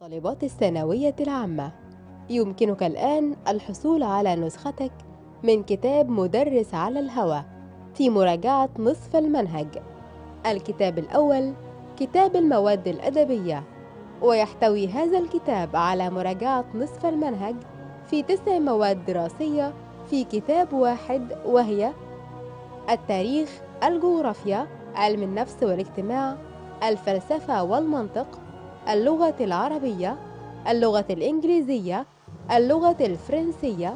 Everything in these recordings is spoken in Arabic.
طالبات الثانوية العامة يمكنك الآن الحصول على نسختك من كتاب مدرس على الهوى في مراجعة نصف المنهج الكتاب الأول كتاب المواد الأدبية ويحتوي هذا الكتاب على مراجعة نصف المنهج في تسع مواد دراسية في كتاب واحد وهي التاريخ، الجغرافيا، علم النفس والاجتماع، الفلسفة والمنطق، اللغة العربية اللغة الإنجليزية اللغة الفرنسية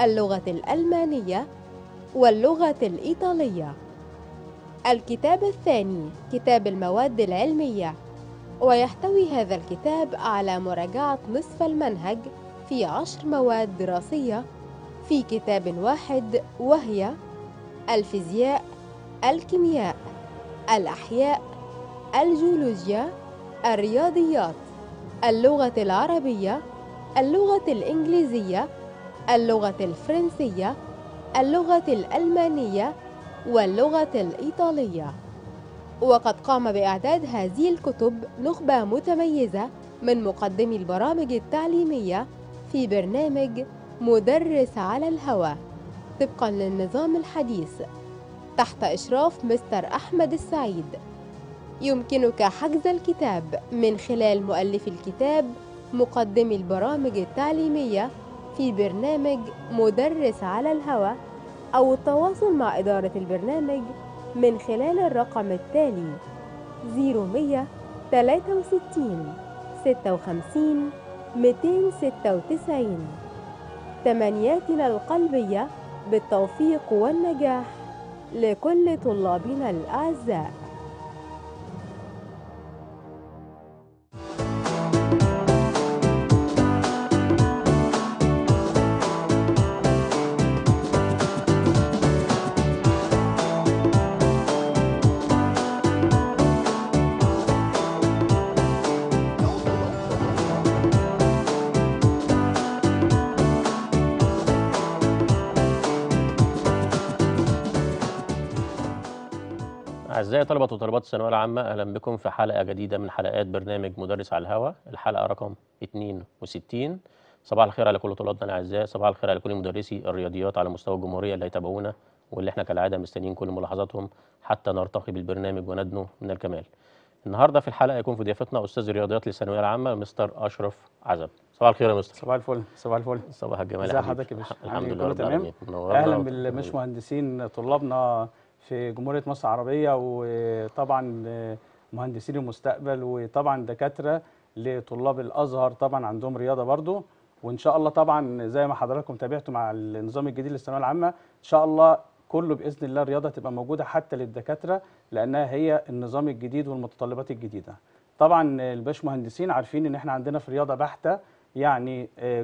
اللغة الألمانية واللغة الإيطالية الكتاب الثاني كتاب المواد العلمية ويحتوي هذا الكتاب على مراجعة نصف المنهج في عشر مواد دراسية في كتاب واحد وهي الفيزياء الكيمياء الأحياء الجيولوجيا الرياضيات اللغة العربية اللغة الإنجليزية اللغة الفرنسية اللغة الألمانية واللغة الإيطالية وقد قام بإعداد هذه الكتب نخبة متميزة من مقدمي البرامج التعليمية في برنامج مدرس على الهوى طبقا للنظام الحديث تحت إشراف مستر أحمد السعيد يمكنك حجز الكتاب من خلال مؤلف الكتاب مقدم البرامج التعليمية في برنامج مدرس على الهوى أو التواصل مع إدارة البرنامج من خلال الرقم التالي 0163 56 296 تمنياتنا القلبية بالتوفيق والنجاح لكل طلابنا الأعزاء أعزائي طلبة وطلبات الثانوية العامة أهلا بكم في حلقة جديدة من حلقات برنامج مدرس على الهواء الحلقة رقم 62 صباح الخير على كل طلابنا الأعزاء صباح الخير على كل مدرسي الرياضيات على مستوى الجمهورية اللي هيتابعونا واللي احنا كالعادة مستنيين كل ملاحظاتهم حتى نرتقي بالبرنامج وندنو من الكمال النهاردة في الحلقة يكون في ضيافتنا أستاذ الرياضيات للثانوية العامة مستر أشرف عزب صباح الخير يا مستر صباح الفل صباح الفل صباح الجمال ازي حضرتك يا باشا الحمد لله تمام اهلا بالمش مهندسين طلابنا في جمهوريه مصر العربيه وطبعا مهندسين المستقبل وطبعا دكاتره لطلاب الازهر طبعا عندهم رياضه برضو وان شاء الله طبعا زي ما حضراتكم تابعتوا مع النظام الجديد للثانويه العامه ان شاء الله كله باذن الله الرياضه تبقى موجوده حتى للدكاتره لانها هي النظام الجديد والمتطلبات الجديده طبعا الباش مهندسين عارفين ان احنا عندنا في رياضه بحته يعني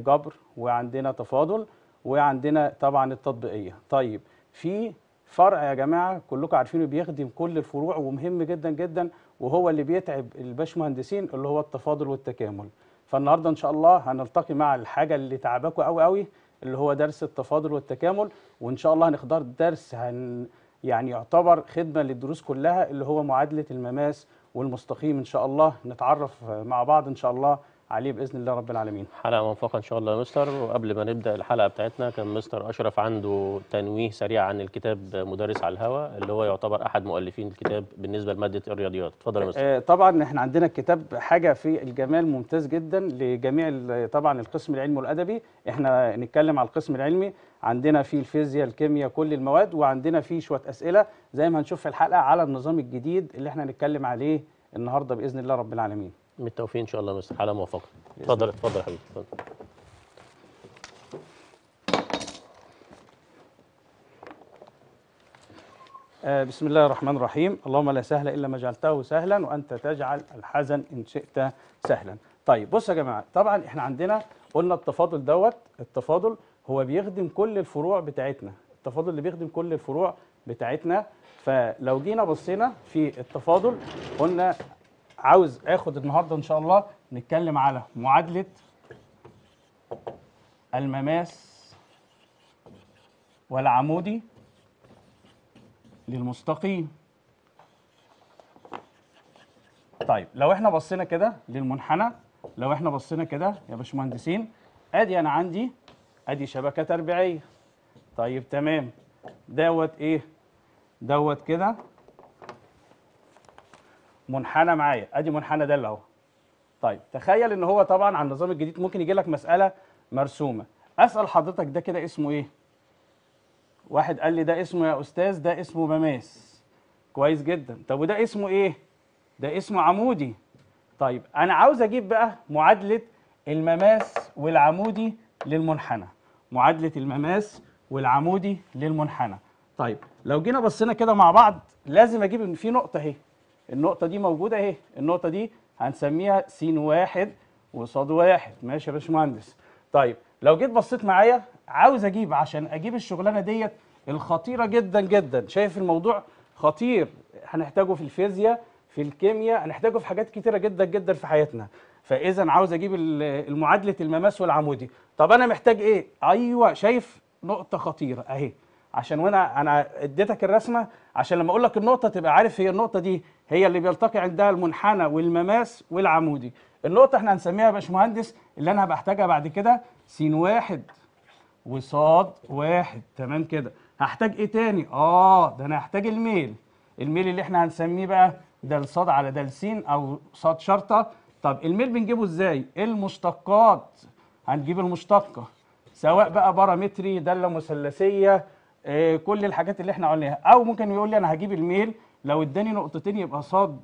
جبر وعندنا تفاضل وعندنا طبعا التطبيقيه طيب في فرع يا جماعه كلكم عارفينه بيخدم كل الفروع ومهم جدا جدا وهو اللي بيتعب الباشمهندسين اللي هو التفاضل والتكامل فالنهارده ان شاء الله هنلتقي مع الحاجه اللي تعبكم قوي قوي اللي هو درس التفاضل والتكامل وان شاء الله هنختار درس هن يعني يعتبر خدمه للدروس كلها اللي هو معادله المماس والمستقيم ان شاء الله نتعرف مع بعض ان شاء الله عليه باذن الله رب العالمين. حلقه موفقه ان شاء الله يا مستر وقبل ما نبدا الحلقه بتاعتنا كان مستر اشرف عنده تنويه سريع عن الكتاب مدرس على الهواء اللي هو يعتبر احد مؤلفين الكتاب بالنسبه لماده الرياضيات، اتفضل يا مستر. آه، طبعا احنا عندنا الكتاب حاجه في الجمال ممتاز جدا لجميع طبعا القسم العلمي والادبي، احنا نتكلم على القسم العلمي عندنا فيه الفيزياء الكيمياء كل المواد وعندنا فيه شويه اسئله زي ما هنشوف في الحلقه على النظام الجديد اللي احنا هنتكلم عليه النهارده باذن الله رب العالمين. بالتوفيق ان شاء الله مستر على موافقه اتفضل اتفضل يا حبيبي اتفضل آه، بسم الله الرحمن الرحيم اللهم لا سهل إلا ما جعلته سهلا وأنت تجعل الحزن إن شئت سهلا طيب بصوا يا جماعة طبعا احنا عندنا قلنا التفاضل دوت التفاضل هو بيخدم كل الفروع بتاعتنا التفاضل اللي بيخدم كل الفروع بتاعتنا فلو جينا بصينا في التفاضل قلنا عاوز اخد النهارده ان شاء الله نتكلم على معادله المماس والعمودي للمستقيم طيب لو احنا بصينا كده للمنحنى لو احنا بصينا كده يا باشمهندسين ادي انا عندي ادي شبكه تربيعيه طيب تمام دوت ايه دوت كده منحنى معايا ادي منحنى ده اللي هو طيب تخيل ان هو طبعا على النظام الجديد ممكن يجي لك مساله مرسومه اسال حضرتك ده كده اسمه ايه واحد قال لي ده اسمه يا استاذ ده اسمه مماس كويس جدا طب وده اسمه ايه ده اسمه عمودي طيب انا عاوز اجيب بقى معادله المماس والعمودي للمنحنى معادله المماس والعمودي للمنحنى طيب لو جينا بصينا كده مع بعض لازم اجيب ان في نقطه اهي النقطة دي موجودة اهي النقطة دي هنسميها س واحد وصاد واحد ماشي يا باشمهندس طيب لو جيت بصيت معايا عاوز اجيب عشان اجيب الشغلانة ديت الخطيرة جدا جدا شايف الموضوع خطير هنحتاجه في الفيزياء في الكيمياء هنحتاجه في حاجات كتيرة جدا جدا في حياتنا فاذا عاوز اجيب المعادلة المماس والعمودي طب انا محتاج ايه ايوه شايف نقطة خطيرة اهي عشان وانا انا اديتك الرسمه عشان لما اقول لك النقطه تبقى عارف هي النقطه دي هي اللي بيلتقي عندها المنحنى والمماس والعمودي النقطه احنا هنسميها يا باشمهندس اللي انا بحتاجها بعد كده س واحد وصاد واحد تمام كده هحتاج ايه تاني اه ده انا هحتاج الميل الميل اللي احنا هنسميه بقى د ص على د س او ص شرطه طب الميل بنجيبه ازاي المشتقات هنجيب المشتقه سواء بقى بارامتري داله مثلثيه آه، كل الحاجات اللي احنا قلناها او ممكن يقول لي انا هجيب الميل لو اداني نقطتين يبقى صاد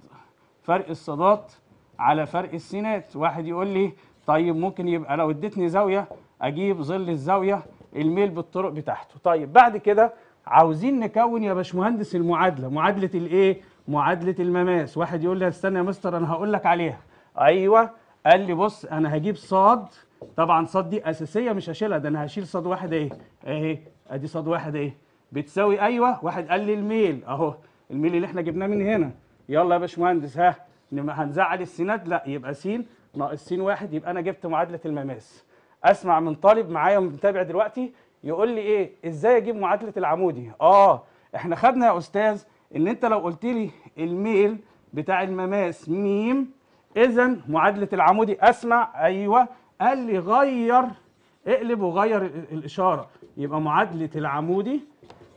فرق الصادات على فرق السينات واحد يقول لي طيب ممكن يبقى لو ادتني زاويه اجيب ظل الزاويه الميل بالطرق بتاعته طيب بعد كده عاوزين نكون يا باشمهندس المعادله معادله الايه معادله المماس واحد يقول لي استنى يا مستر انا هقول لك عليها ايوه قال لي بص انا هجيب صاد طبعا صاد دي اساسيه مش هشيلها ده انا هشيل صاد واحد اهي اهي ادي صاد واحد ايه بتساوي ايوه واحد قال لي الميل اهو الميل اللي احنا جبناه من هنا يلا يا باشمهندس ها هنزعل السينات لا يبقى س ناقص س واحد يبقى انا جبت معادله المماس اسمع من طالب معايا متابع دلوقتي يقول لي ايه ازاي اجيب معادله العمودي اه احنا خدنا يا استاذ ان انت لو قلت لي الميل بتاع المماس ميم اذا معادله العمودي اسمع ايوه قال لي غير اقلب وغير الاشاره يبقى معادله العمودي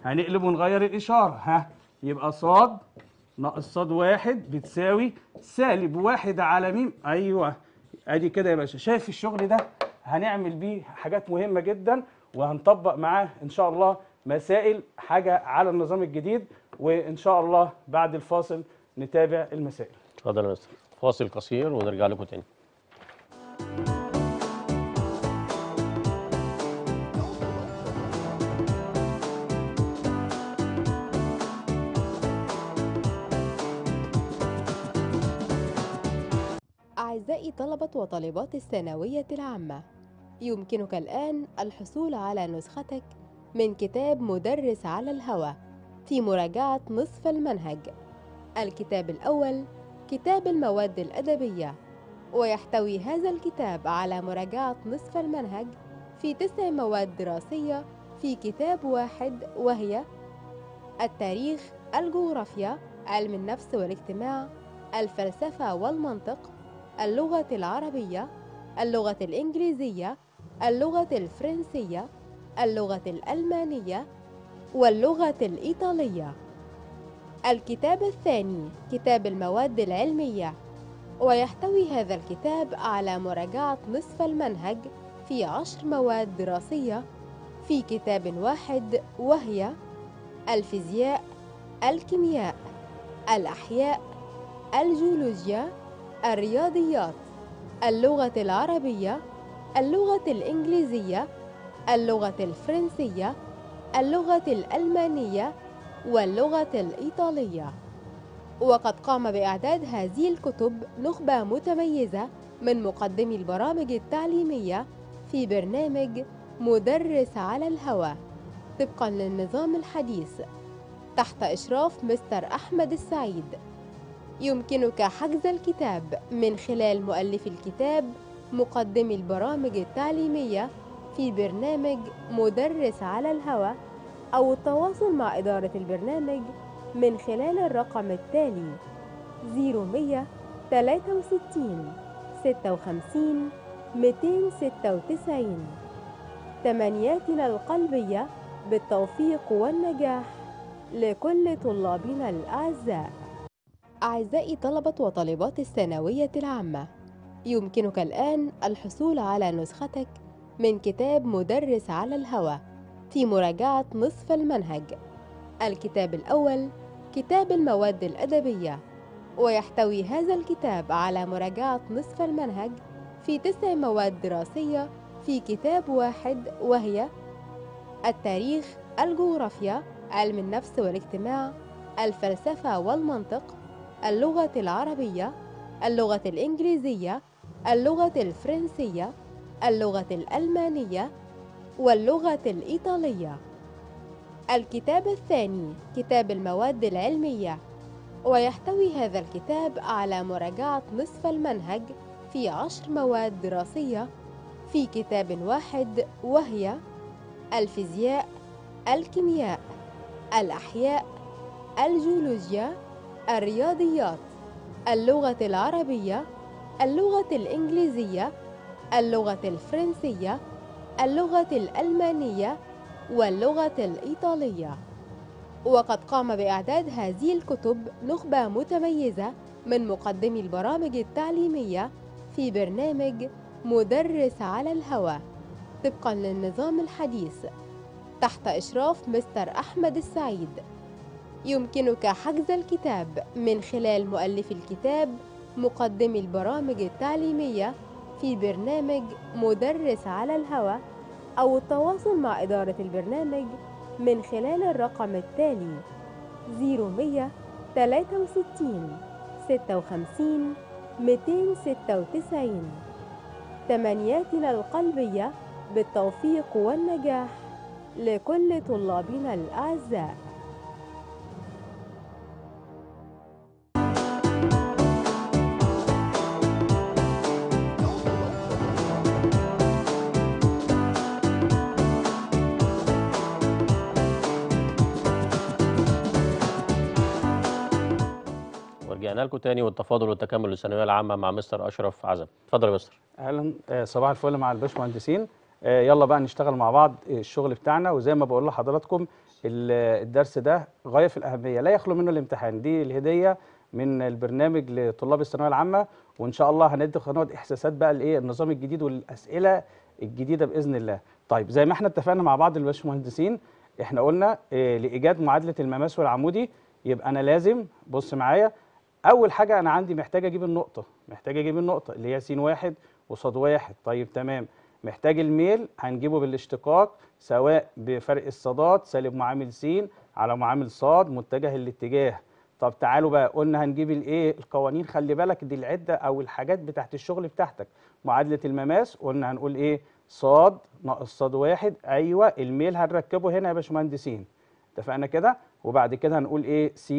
هنقلب ونغير الاشاره ها يبقى ص ناقص ص واحد بتساوي سالب واحد على م ايوه ادي كده يا باشا شايف الشغل ده هنعمل بيه حاجات مهمه جدا وهنطبق معاه ان شاء الله مسائل حاجه على النظام الجديد وان شاء الله بعد الفاصل نتابع المسائل اتفضل يا مستر فاصل قصير ونرجع لكم تاني طلبة وطالبات الثانوية العامة يمكنك الآن الحصول على نسختك من كتاب مدرس على الهوى في مراجعة نصف المنهج الكتاب الأول كتاب المواد الأدبية ويحتوي هذا الكتاب على مراجعة نصف المنهج في تسع مواد دراسية في كتاب واحد وهي التاريخ الجغرافيا علم النفس والاجتماع الفلسفة والمنطق اللغة العربية اللغة الإنجليزية اللغة الفرنسية اللغة الألمانية واللغة الإيطالية الكتاب الثاني كتاب المواد العلمية ويحتوي هذا الكتاب على مراجعة نصف المنهج في عشر مواد دراسية في كتاب واحد وهي الفيزياء الكيمياء الأحياء الجيولوجيا الرياضيات اللغة العربية اللغة الإنجليزية اللغة الفرنسية اللغة الألمانية واللغة الإيطالية وقد قام بإعداد هذه الكتب نخبة متميزة من مقدمي البرامج التعليمية في برنامج مدرس على الهوى طبقا للنظام الحديث تحت إشراف مستر أحمد السعيد يمكنك حجز الكتاب من خلال مؤلف الكتاب مقدم البرامج التعليمية في برنامج مدرس على الهوى أو التواصل مع إدارة البرنامج من خلال الرقم التالي 0163 56 296 تمنياتنا القلبية بالتوفيق والنجاح لكل طلابنا الأعزاء أعزائي طلبة وطالبات الثانوية العامة يمكنك الآن الحصول على نسختك من كتاب مدرس على الهوى في مراجعة نصف المنهج الكتاب الأول كتاب المواد الأدبية ويحتوي هذا الكتاب على مراجعة نصف المنهج في تسع مواد دراسية في كتاب واحد وهي التاريخ، الجغرافيا، علم النفس والاجتماع، الفلسفة والمنطق، اللغة العربية اللغة الإنجليزية اللغة الفرنسية اللغة الألمانية واللغة الإيطالية الكتاب الثاني كتاب المواد العلمية ويحتوي هذا الكتاب على مراجعة نصف المنهج في عشر مواد دراسية في كتاب واحد وهي الفيزياء الكيمياء الأحياء الجيولوجيا الرياضيات اللغة العربية اللغة الإنجليزية اللغة الفرنسية اللغة الألمانية واللغة الإيطالية وقد قام بإعداد هذه الكتب نخبة متميزة من مقدمي البرامج التعليمية في برنامج مدرس على الهوى طبقا للنظام الحديث تحت إشراف مستر أحمد السعيد يمكنك حجز الكتاب من خلال مؤلف الكتاب مقدم البرامج التعليمية في برنامج مدرس على الهوى أو التواصل مع إدارة البرنامج من خلال الرقم التالي 0163 56 296 تمنياتنا القلبية بالتوفيق والنجاح لكل طلابنا الأعزاء رجعنا لكم تاني والتفاضل والتكامل للثانويه العامه مع مستر اشرف عزب اتفضل يا مستر اهلا آه، صباح الفل مع الباشمهندسين آه، يلا بقى نشتغل مع بعض آه، الشغل بتاعنا وزي ما بقول لحضراتكم الدرس ده غايه في الاهميه لا يخلو منه الامتحان دي الهديه من البرنامج لطلاب الثانويه العامه وان شاء الله هندي هندخل احساسات بقى لايه النظام الجديد والاسئله الجديده باذن الله طيب زي ما احنا اتفقنا مع بعض الباشمهندسين احنا قلنا لايجاد معادله المماس والعمودي يبقى انا لازم بص معايا اول حاجه انا عندي محتاج اجيب النقطه محتاج اجيب النقطه اللي هي س واحد قصاد واحد طيب تمام محتاج الميل هنجيبه بالاشتقاق سواء بفرق الصادات سالب معامل س على معامل ص متجه الاتجاه طب تعالوا بقى قلنا هنجيب الايه القوانين خلي بالك دي العده او الحاجات بتاعت الشغل بتاعتك معادله المماس قلنا هنقول ايه ص ناقص ص واحد ايوه الميل هنركبه هنا يا باشمهندسين اتفقنا كده وبعد كده هنقول ايه س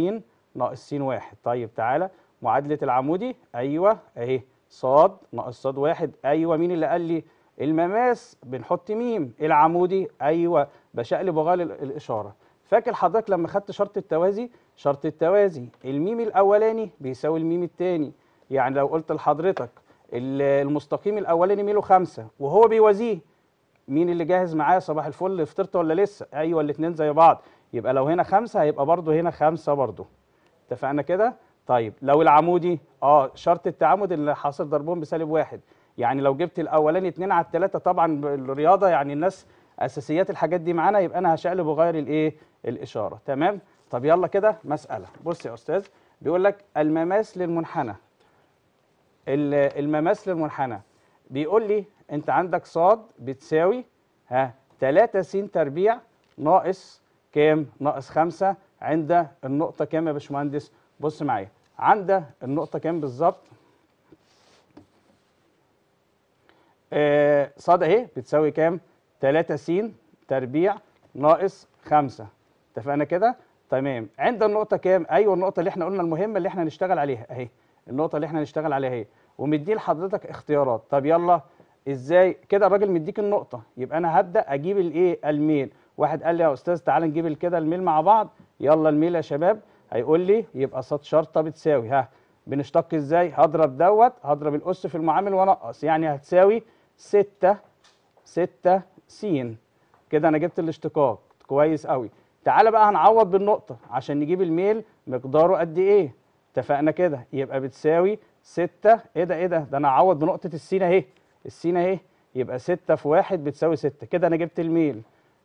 ناقص س واحد طيب تعالى معادلة العمودي أيوه أهي ص ناقص ص واحد أيوه مين اللي قال لي المماس بنحط ميم العمودي أيوه بشقلب وغالي الإشارة فاكر حضرتك لما خدت شرط التوازي شرط التوازي الميم الأولاني بيساوي الميم التاني يعني لو قلت لحضرتك المستقيم الأولاني ميله خمسة وهو بيوازيه مين اللي جاهز معايا صباح الفل فطرت ولا لسه؟ أيوه الاثنين زي بعض يبقى لو هنا خمسة هيبقى برضه هنا خمسة برضه اتفقنا كده طيب لو العمودي اه شرط التعامد اللي حاصل ضربهم بسالب واحد يعني لو جبت الاولاني اتنين على الثلاثه طبعا الرياضه يعني الناس اساسيات الحاجات دي معانا يبقى انا هشقلب وغير الايه الاشاره تمام طب يلا كده مساله بص يا استاذ بيقول لك المماس للمنحنى المماس للمنحنى بيقول لي انت عندك صاد بتساوي ها 3 س تربيع ناقص كام ناقص 5 عند النقطه كام يا باشمهندس بص معايا عند النقطه كام بالظبط آه صاد اهي بتساوي كام 3 س تربيع ناقص 5 اتفقنا كده تمام عند النقطه كام ايوه النقطه اللي احنا قلنا المهمه اللي احنا هنشتغل عليها اهي النقطه اللي احنا هنشتغل عليها اهي ومدي لحضرتك اختيارات طب يلا ازاي كده الراجل مديك النقطه يبقى انا هبدا اجيب الايه الميل واحد قال لي يا استاذ تعال نجيب كده الميل مع بعض يلا الميل يا شباب هيقول لي يبقى صاد شرطه بتساوي ها بنشتق ازاي هضرب دوت هضرب الاس في المعامل وانقص يعني هتساوي 6 6 س كده انا جبت الاشتقاق كويس قوي تعالى بقى هنعوض بالنقطه عشان نجيب الميل مقداره قد ايه اتفقنا كده يبقى بتساوي 6 ايه ده ايه ده ده انا هعوض بنقطه السين اهي السين اهي يبقى 6 في 1 بتساوي 6 كده انا جبت الميل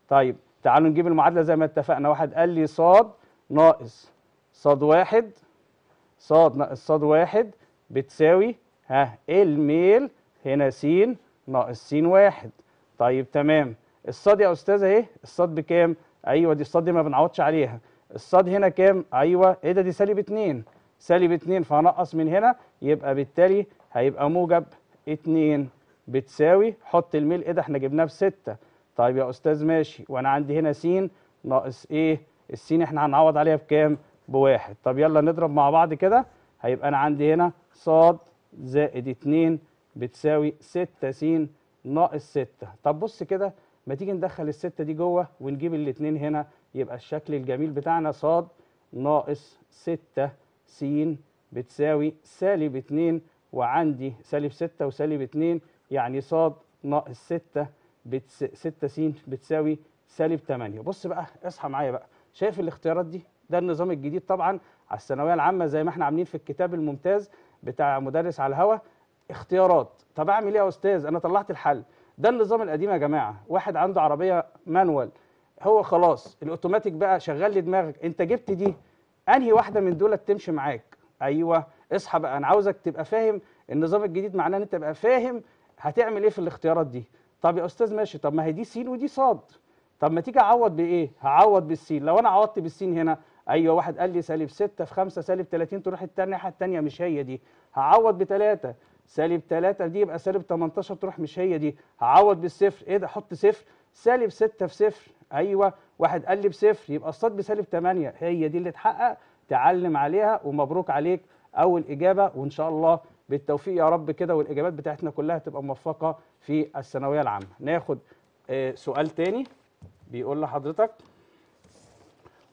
طيب تعالوا نجيب المعادلة زي ما اتفقنا واحد قال لي صاد ناقص صاد واحد صاد ناقص صاد واحد بتساوي ها الميل هنا س ناقص س واحد طيب تمام الصاد يا استاذه اهي الصاد بكام؟ ايوه دي الصاد دي ما بنعوضش عليها الصاد هنا كام؟ ايوه ايه ده دي سالب اتنين سالب اتنين فهنقص من هنا يبقى بالتالي هيبقى موجب اتنين بتساوي حط الميل ايه ده احنا جبناه بستة طيب يا استاذ ماشي وانا عندي هنا س ناقص ايه السين احنا هنعوض عليها بكام بواحد طب يلا نضرب مع بعض كده هيبقى انا عندي هنا ص زائد 2 بتساوي 6 س ناقص 6 طب بص كده ما تيجي ندخل الستة دي جوه ونجيب الاتنين هنا يبقى الشكل الجميل بتاعنا ص ناقص 6 س بتساوي سالب 2 وعندي سالب 6 وسالب 2 يعني ص ناقص 6 بتس... 6 س بتساوي سالب 8 بص بقى اصحى معايا بقى شايف الاختيارات دي ده النظام الجديد طبعا على الثانويه العامه زي ما احنا عاملين في الكتاب الممتاز بتاع مدرس على الهوا اختيارات طب اعمل ايه يا استاذ انا طلعت الحل ده النظام القديم يا جماعه واحد عنده عربيه مانوال هو خلاص الاوتوماتيك بقى شغال لي دماغك انت جبت دي انهي واحده من دول تمشي معاك ايوه اصحى بقى انا عاوزك تبقى فاهم النظام الجديد معناه ان انت تبقى فاهم هتعمل ايه في الاختيارات دي طب يا استاذ ماشي طب ما هي دي س ودي ص طب ما تيجي اعوض بايه هعوض بالسين لو انا عوضت بالسين هنا ايوه واحد قال لي سالب 6 في 5 سالب 30 تروح الناحيه الثانيه مش هي دي هعوض ب 3 سالب 3 دي يبقى سالب 18 تروح مش هي دي هعوض بالصفر ايه ده حط صفر سالب 6 في صفر ايوه واحد قال لي بصفر يبقى الصاد بسالب 8 هي دي اللي اتحقق تعلم عليها ومبروك عليك اول اجابه وان شاء الله بالتوفيق يا رب كده والاجابات بتاعتنا كلها تبقى موفقه في الثانويه العامه ناخد آه، سؤال تاني بيقول لحضرتك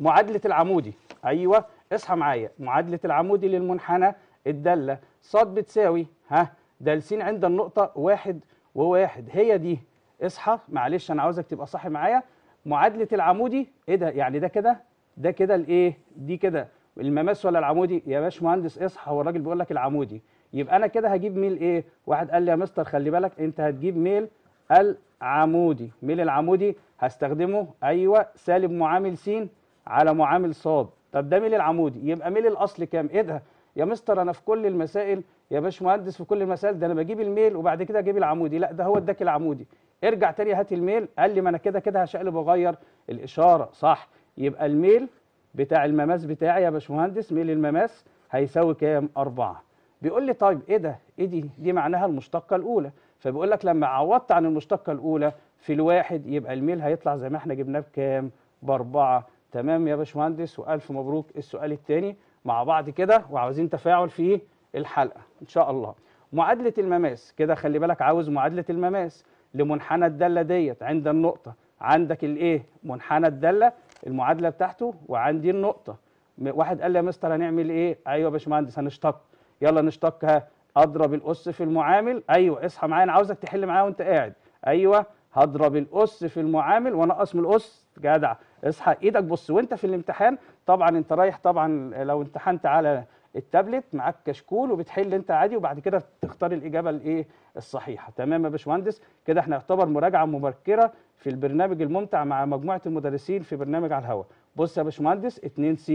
معادله العمودي ايوه اصحى معايا معادله العمودي للمنحنى الداله ص بتساوي ها دالسين عند النقطه واحد وواحد هي دي اصحى معلش انا عاوزك تبقى صاحي معايا معادله العمودي ايه ده يعني ده كده ده كده الايه دي كده المماس ولا العمودي يا باشمهندس اصحى هو الراجل بيقول لك العمودي يبقى انا كده هجيب ميل ايه واحد قال لي يا مستر خلي بالك انت هتجيب ميل العمودي ميل العمودي هستخدمه ايوه سالب معامل س على معامل ص طب ده ميل العمودي يبقى ميل الاصل كام ايه ده يا مستر انا في كل المسائل يا باشمهندس في كل المسائل ده انا بجيب الميل وبعد كده اجيب العمودي لا ده هو اداك العمودي ارجع تاني هات الميل قال لي ما انا كده كده هشقلب واغير الاشاره صح يبقى الميل بتاع المماس بتاعي يا باشمهندس ميل المماس هيساوي كام 4 بيقول لي طيب ايه ده ايه دي دي معناها المشتقه الاولى فبيقول لك لما عوضت عن المشتقه الاولى في الواحد يبقى الميل هيطلع زي ما احنا جبناه بكام باربعه تمام يا باشمهندس والف مبروك السؤال الثاني مع بعض كده وعاوزين تفاعل في الحلقه ان شاء الله معادله المماس كده خلي بالك عاوز معادله المماس لمنحنى الداله ديت عند النقطه عندك الايه منحنى الداله المعادله بتاعته وعندي النقطه واحد قال لي يا مستر هنعمل ايه ايوه يا باشمهندس هنشتق يلا نشتقها اضرب الاس في المعامل ايوه اصحى معايا انا عاوزك تحل معايا وانت قاعد ايوه هضرب الاس في المعامل وانقص من الاس جدع اصحى ايدك بص وانت في الامتحان طبعا انت رايح طبعا لو امتحنت على التابلت معاك كشكول وبتحل انت عادي وبعد كده تختار الاجابه الايه الصحيحه تمام يا باشمهندس كده احنا يعتبر مراجعه مبكره في البرنامج الممتع مع مجموعه المدرسين في برنامج على الهواء بص يا باشمهندس 2 س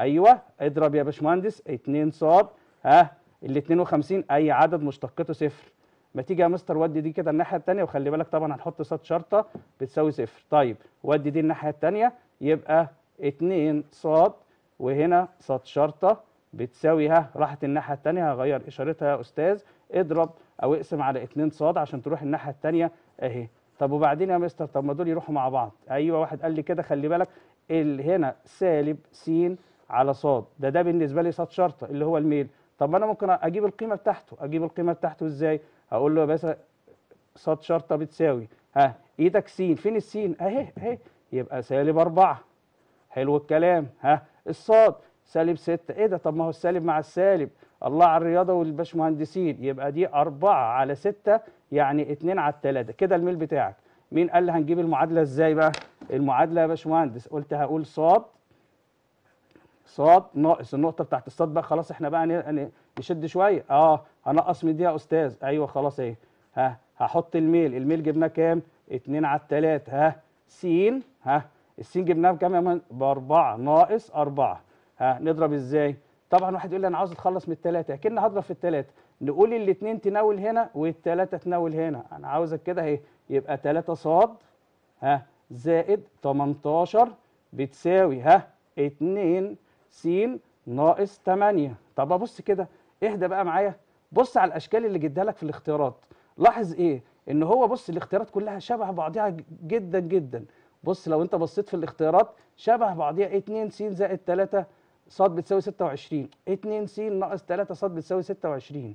ايوه اضرب يا باشمهندس 2 ص ها ال 52 اي عدد مشتقته صفر ما تيجي يا مستر ودي دي كده الناحيه الثانيه وخلي بالك طبعا هنحط صاد شرطه بتساوي صفر طيب ودي دي الناحيه الثانيه يبقى 2 صاد وهنا صاد شرطه بتساوي ها راحت الناحيه الثانيه هغير اشارتها يا استاذ اضرب او اقسم على 2 صاد عشان تروح الناحيه الثانيه اهي طب وبعدين يا مستر طب ما دول يروحوا مع بعض ايوه واحد قال لي كده خلي بالك اللي هنا سالب س على صاد ده ده بالنسبه لي صاد شرطه اللي هو الميل طب ما انا ممكن اجيب القيمه بتاعته اجيب القيمه بتاعته ازاي اقول له يا باشا ص شرطه بتساوي ها ايدك س فين السين اهي اهي يبقى سالب أربعة حلو الكلام ها الصاد سالب ستة ايه ده طب ما هو السالب مع السالب الله على الرياضة والبشمهندسين يبقى دي أربعة على ستة يعني اتنين على التلاتة كده الميل بتاعك مين قال لي هنجيب المعادلة ازاي بقى المعادلة يا باشمهندس قلت هقول صاد صاد ناقص النقطه بتاعت الصاد بقى خلاص احنا بقى نشد شويه اه هنقص من دي يا استاذ ايوه خلاص اهي ها هحط الميل الميل جبناه كام 2 على 3 ها س ها السين جبناها بكام يا مان بأربعة ناقص أربعة ها نضرب ازاي طبعا واحد يقول لي انا عاوز اتخلص من الثلاثه اكن هضرب في الثلاثه نقول الاثنين تناول هنا والثلاثه تناول هنا انا عاوزك كده اهي يبقى 3 ص ها زائد 18 بتساوي ها 2 س ناقص 8 طب ابص كده اهدى بقى معايا بص على الاشكال اللي جدها لك في الاختيارات لاحظ ايه ان هو بص الاختيارات كلها شبه بعضها جدا جدا بص لو انت بصيت في الاختيارات شبه بعضها 2 س زائد 3 ص بتساوي 26 2 س ناقص 3 ص بتساوي 26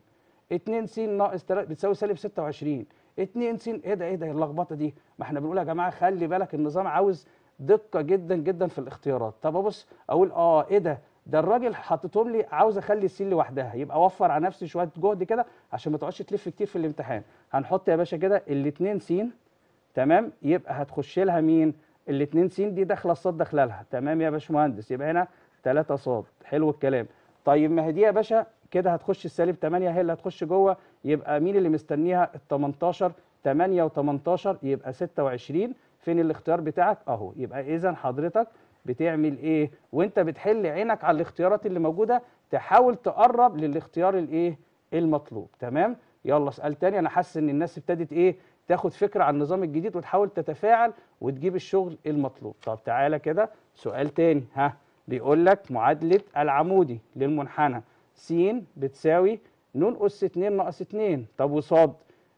2 س ناقص 3 بتساوي سالب 26 2 س ايه ده ايه ده اللخبطه دي ما احنا بنقول يا جماعه خلي بالك النظام عاوز دقه جدا جدا في الاختيارات طب ابص اقول اه ايه ده ده الراجل حاططهم لي عاوز اخلي السين لوحدها يبقى اوفر على نفسي شويه جهد كده عشان ما تقعدش تلف كتير في الامتحان هنحط يا باشا كده الاثنين سين تمام يبقى هتخش لها مين الاثنين سين دي داخله الصاد داخله لها تمام يا باشمهندس يبقى هنا 3 صاد حلو الكلام طيب ما هي دي يا باشا كده هتخش السالب 8 هي اللي هتخش جوه يبقى مين اللي مستنيها ال 18 8 و18 يبقى 26 فين الاختيار بتاعك اهو يبقى اذا حضرتك بتعمل ايه وانت بتحل عينك على الاختيارات اللي موجوده تحاول تقرب للاختيار الايه المطلوب تمام يلا اسال تاني انا حاسس ان الناس ابتدت ايه تاخد فكره عن النظام الجديد وتحاول تتفاعل وتجيب الشغل المطلوب طب تعالى كده سؤال تاني ها بيقول لك معادله العمودي للمنحنى س بتساوي ن اس 2 ناقص 2 طب وصاد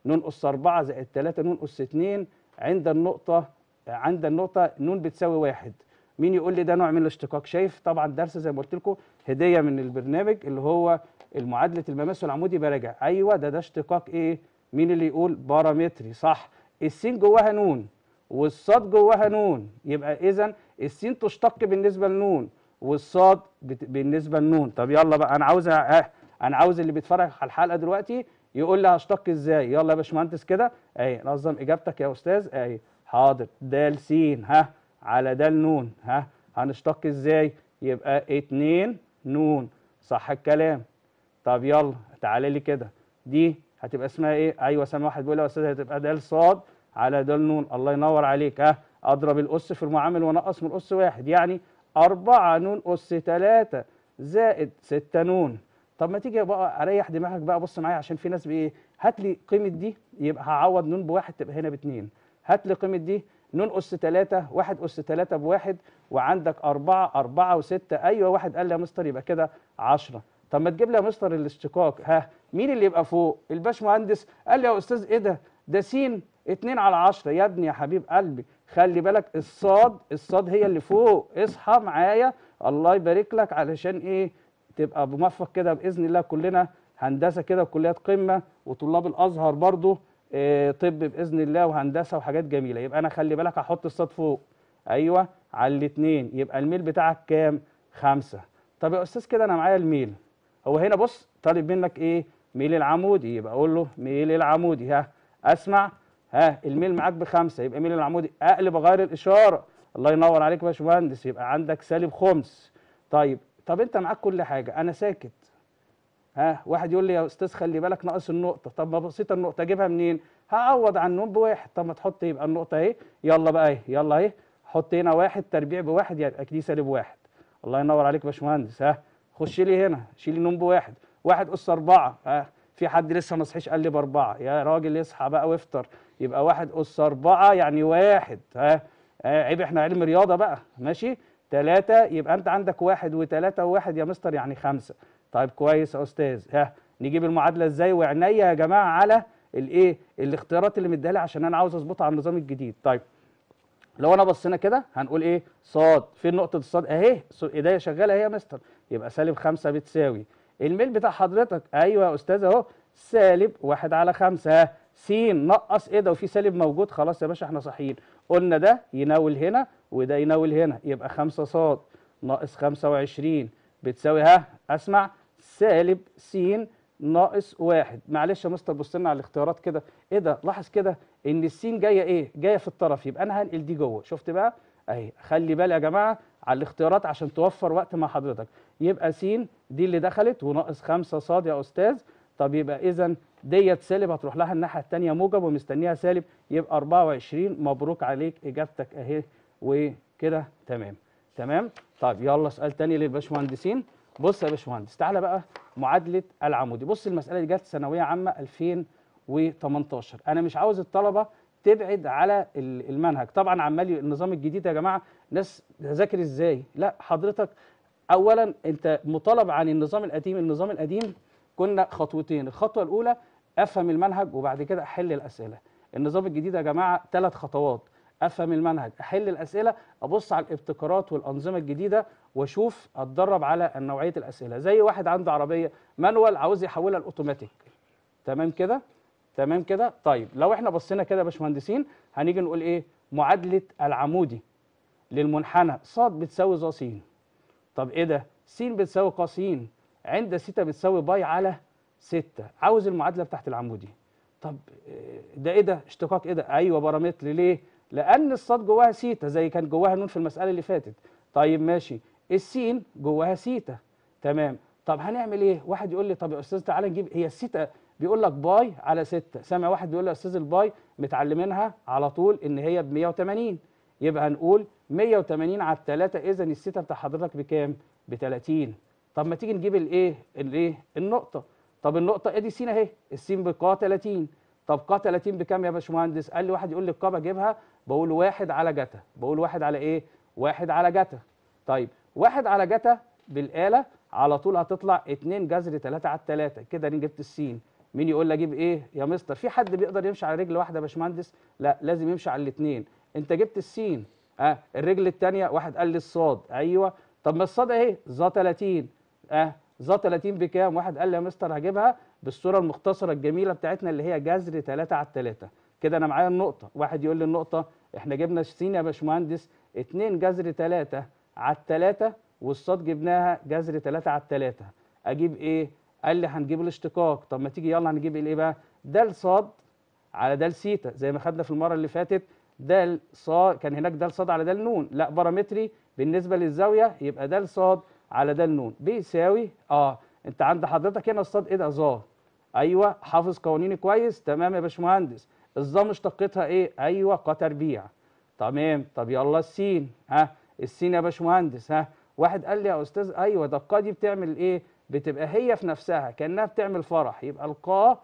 ن اس 4 زائد 3 ن اس 2 عند النقطة عند النقطة ن بتساوي واحد مين يقول لي ده نوع من الاشتقاق شايف طبعا درس زي ما قلت لكم هدية من البرنامج اللي هو المعادلة المماس العمودي براجع أيوه ده ده اشتقاق إيه مين اللي يقول بارامتري صح السين جواها نون والصاد جواها نون يبقى إذا السين تشتق بالنسبة لنون والصاد بالنسبة لنون طب يلا بقى أنا عاوز أنا عاوز اللي بيتفرج على الحلقة دلوقتي يقول لي هشتق ازاي يلا يا باشمهندس كده اهي نظم اجابتك يا استاذ اهي حاضر د س ها على د ن ها هنشتق ازاي يبقى 2 ن صح الكلام طب يلا تعالى لي كده دي هتبقى اسمها ايه ايوه سامع واحد بيقول يا استاذ هتبقى د ص على د ن الله ينور عليك ها اضرب الاس في المعامل وانقص من الاس واحد يعني 4 ن اس 3 زائد 6 ن طب ما تيجي بقى اريح دماغك بقى بص معايا عشان في ناس بايه هات لي قيمه دي يبقى هعوض نون بواحد تبقى هنا باتنين هات لي قيمه دي نون اس 3 واحد اس 3 بواحد وعندك 4 4 و6 ايوه واحد قال لي يا مستر يبقى كده 10 طب ما تجيب لي يا مستر الاشتقاق ها مين اللي يبقى فوق الباشمهندس قال لي يا استاذ ايه ده ده س 2 على 10 يا ابني يا حبيب قلبي خلي بالك الصاد الصاد هي اللي فوق اصحى معايا الله يبارك لك علشان ايه تبقى بموفق كده باذن الله كلنا هندسه كده وكليات قمه وطلاب الازهر برضو آه، طب باذن الله وهندسه وحاجات جميله يبقى انا خلي بالك هحط الصاد فوق ايوه على الاثنين يبقى الميل بتاعك كام خمسة طب يا استاذ كده انا معايا الميل هو هنا بص طالب منك ايه ميل العمودي يبقى اقول له ميل العمودي ها اسمع ها الميل معاك بخمسة يبقى ميل العمودي اقلب اغير الاشاره الله ينور عليك يا باشمهندس يبقى عندك سالب خمس طيب طب انت معاك كل حاجه انا ساكت ها واحد يقول لي يا استاذ خلي بالك ناقص النقطه طب ما بسيطه النقطه اجيبها منين هعوض عن النون بواحد طب ما تحط يبقى النقطه اهي يلا بقى اهي يلا اهي حط هنا واحد تربيع بواحد يبقى يعني دي سالب واحد الله ينور عليك يا باشمهندس ها خش لي هنا شيل النون بواحد واحد اس اربعه ها في حد لسه ما صحيش قال لي باربعه يا راجل اصحى بقى وافطر يبقى واحد اس اربعه يعني واحد ها آه، عيب احنا علم رياضه بقى ماشي 3 يبقى انت عندك 1 و3 و1 يا مستر يعني 5 طيب كويس يا استاذ ها نجيب المعادله ازاي وعينيا يا جماعه على الايه الاختيارات اللي مديها لي عشان انا عاوز اظبطها على النظام الجديد طيب لو انا بصينا كده هنقول ايه صاد فين نقطه الصاد اهي ايديا شغاله اهي يا مستر يبقى سالب 5 بتساوي الميل بتاع حضرتك ايوه يا استاذ اهو سالب 1 على 5 س نقص ايه ده وفي سالب موجود خلاص يا باشا احنا صحيين قلنا ده يناول هنا وده يناول هنا يبقى 5 ص ناقص 25 بتساوي ها اسمع سالب س ناقص واحد معلش يا مستر بص لنا على الاختيارات كده ايه ده لاحظ كده ان السين جايه ايه جايه في الطرف يبقى انا هنقل دي جوه شفت بقى اهي خلي بالي يا جماعه على الاختيارات عشان توفر وقت مع حضرتك يبقى س دي اللي دخلت وناقص 5 ص يا استاذ طب يبقى اذا ديت سالب هتروح لها الناحيه الثانيه موجب ومستنيها سالب يبقى 24 مبروك عليك اجابتك اهي وكده تمام تمام طيب يلا سؤال ثاني للباشمهندسين بص يا باشمهندس تعالى بقى معادله العمودي بص المساله دي جت ثانويه عامه 2018 انا مش عاوز الطلبه تبعد على المنهج طبعا عمال النظام الجديد يا جماعه ناس تذاكر ازاي لا حضرتك اولا انت مطالب عن النظام القديم النظام القديم كنا خطوتين الخطوه الاولى افهم المنهج وبعد كده احل الاسئله النظام الجديد يا جماعه ثلاث خطوات افهم المنهج احل الاسئله ابص على الابتكارات والانظمه الجديده واشوف اتدرب على نوعيه الاسئله زي واحد عنده عربيه مانوال عاوز يحولها لاوتوماتيك تمام كده تمام كده طيب لو احنا بصينا كده يا باشمهندسين هنيجي نقول ايه معادله العمودي للمنحنى ص بتساوي ظ س طب ايه ده س بتساوي ق س عند سيتا بتساوي باي على ستة عاوز المعادلة بتاعت العمودي طب آه، ده ايه ده اشتقاق ايه ده ايوه بارامتر ليه لان الصاد جواها سيتا زي كان جواها نون في المسألة اللي فاتت طيب ماشي السين جواها سيتا تمام طب هنعمل ايه واحد يقول لي طب يا استاذ تعالى نجيب هي السيتا بيقول لك باي على 6 سامع واحد بيقول لي يا استاذ الباي متعلمينها على طول ان هي ب 180 يبقى هنقول 180 على 3 اذا السيتا بتاع حضرتك بكام ب 30 طب ما تيجي نجيب الايه الايه النقطه طب النقطه ادي إيه سين اهي السين بقا 30 طب قا 30 بكام يا باشمهندس قال لي واحد يقول لي القا بجيبها بقول واحد على جتا بقول واحد على ايه واحد على جتا طيب واحد على جتا بالاله على طول هتطلع 2 جذر 3 على 3 كده انا جبت السين مين يقول لي اجيب ايه يا مستر في حد بيقدر يمشي على رجل واحده يا باشمهندس لا لازم يمشي على الاثنين انت جبت السين اه الرجل الثانيه واحد قال لي الصاد ايوه طب ما الصاد اهي ظا 30 اه ذا 30 بكام واحد قال لي يا مستر هجيبها بالصوره المختصره الجميله بتاعتنا اللي هي جذر 3 على 3 كده انا معايا النقطه واحد يقول لي النقطه احنا جبنا سين يا باشمهندس 2 جذر 3 على 3 والصاد جبناها جذر 3 على 3 اجيب ايه قال لي هنجيب الاشتقاق طب ما تيجي يلا هنجيب الايه بقى ده الصاد على ده سيتا زي ما خدنا في المره اللي فاتت ده الصاد كان هناك ده الصاد على ده النون لا بارامتري بالنسبه للزاويه يبقى ده الصاد على ده النون بيساوي اه انت عند حضرتك هنا الصاد ايه ده ظا ايوه حافظ قوانيني كويس تمام يا باشمهندس الظا مشتقتها ايه ايوه تربيع تمام طب يلا السين ها السين يا باشمهندس ها واحد قال لي يا استاذ ايوه ده القا دي بتعمل ايه بتبقى هي في نفسها كانها بتعمل فرح يبقى القا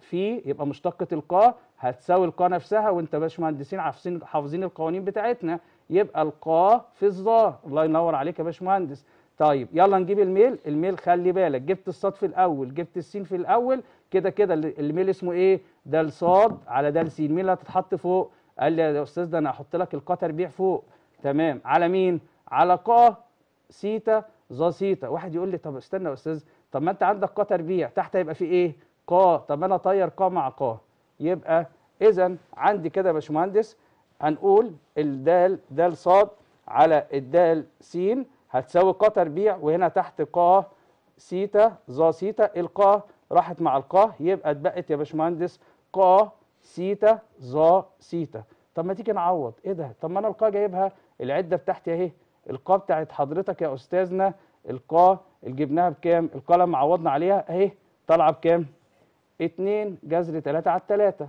في يبقى مشتقه القا هتساوي القا نفسها وانت باشمهندسين عارفين حافظين القوانين بتاعتنا يبقى القا في الظا الله ينور عليك يا باشمهندس طيب يلا نجيب الميل الميل خلي بالك جبت الصاد في الاول جبت السين في الاول كده كده الميل اسمه ايه ده الصاد على ده السين مين اللي هتتحط فوق قال لي يا استاذ ده انا هحط لك القا تربيع فوق تمام على مين على قا سيتا ظا سيتا واحد يقول لي طب استنى يا استاذ طب ما انت عندك قا تربيع تحت هيبقى في ايه قا طب انا اطير قا مع قا يبقى اذا عندي كده يا باشمهندس هنقول الدال دال صاد على الدال س هتساوي ق تربيع وهنا تحت ق سيتا ظا سيتا القا راحت مع القا يبقى اتبقت يا باشمهندس ق سيتا ظا سيتا طب ما تيجي نعوض ايه ده طب ما انا القا جايبها العده بتاعتي اهي القا بتاعت حضرتك يا استاذنا القا اللي جبناها بكام القا لما عوضنا عليها اهي طالعه بكام 2 جذر 3 على 3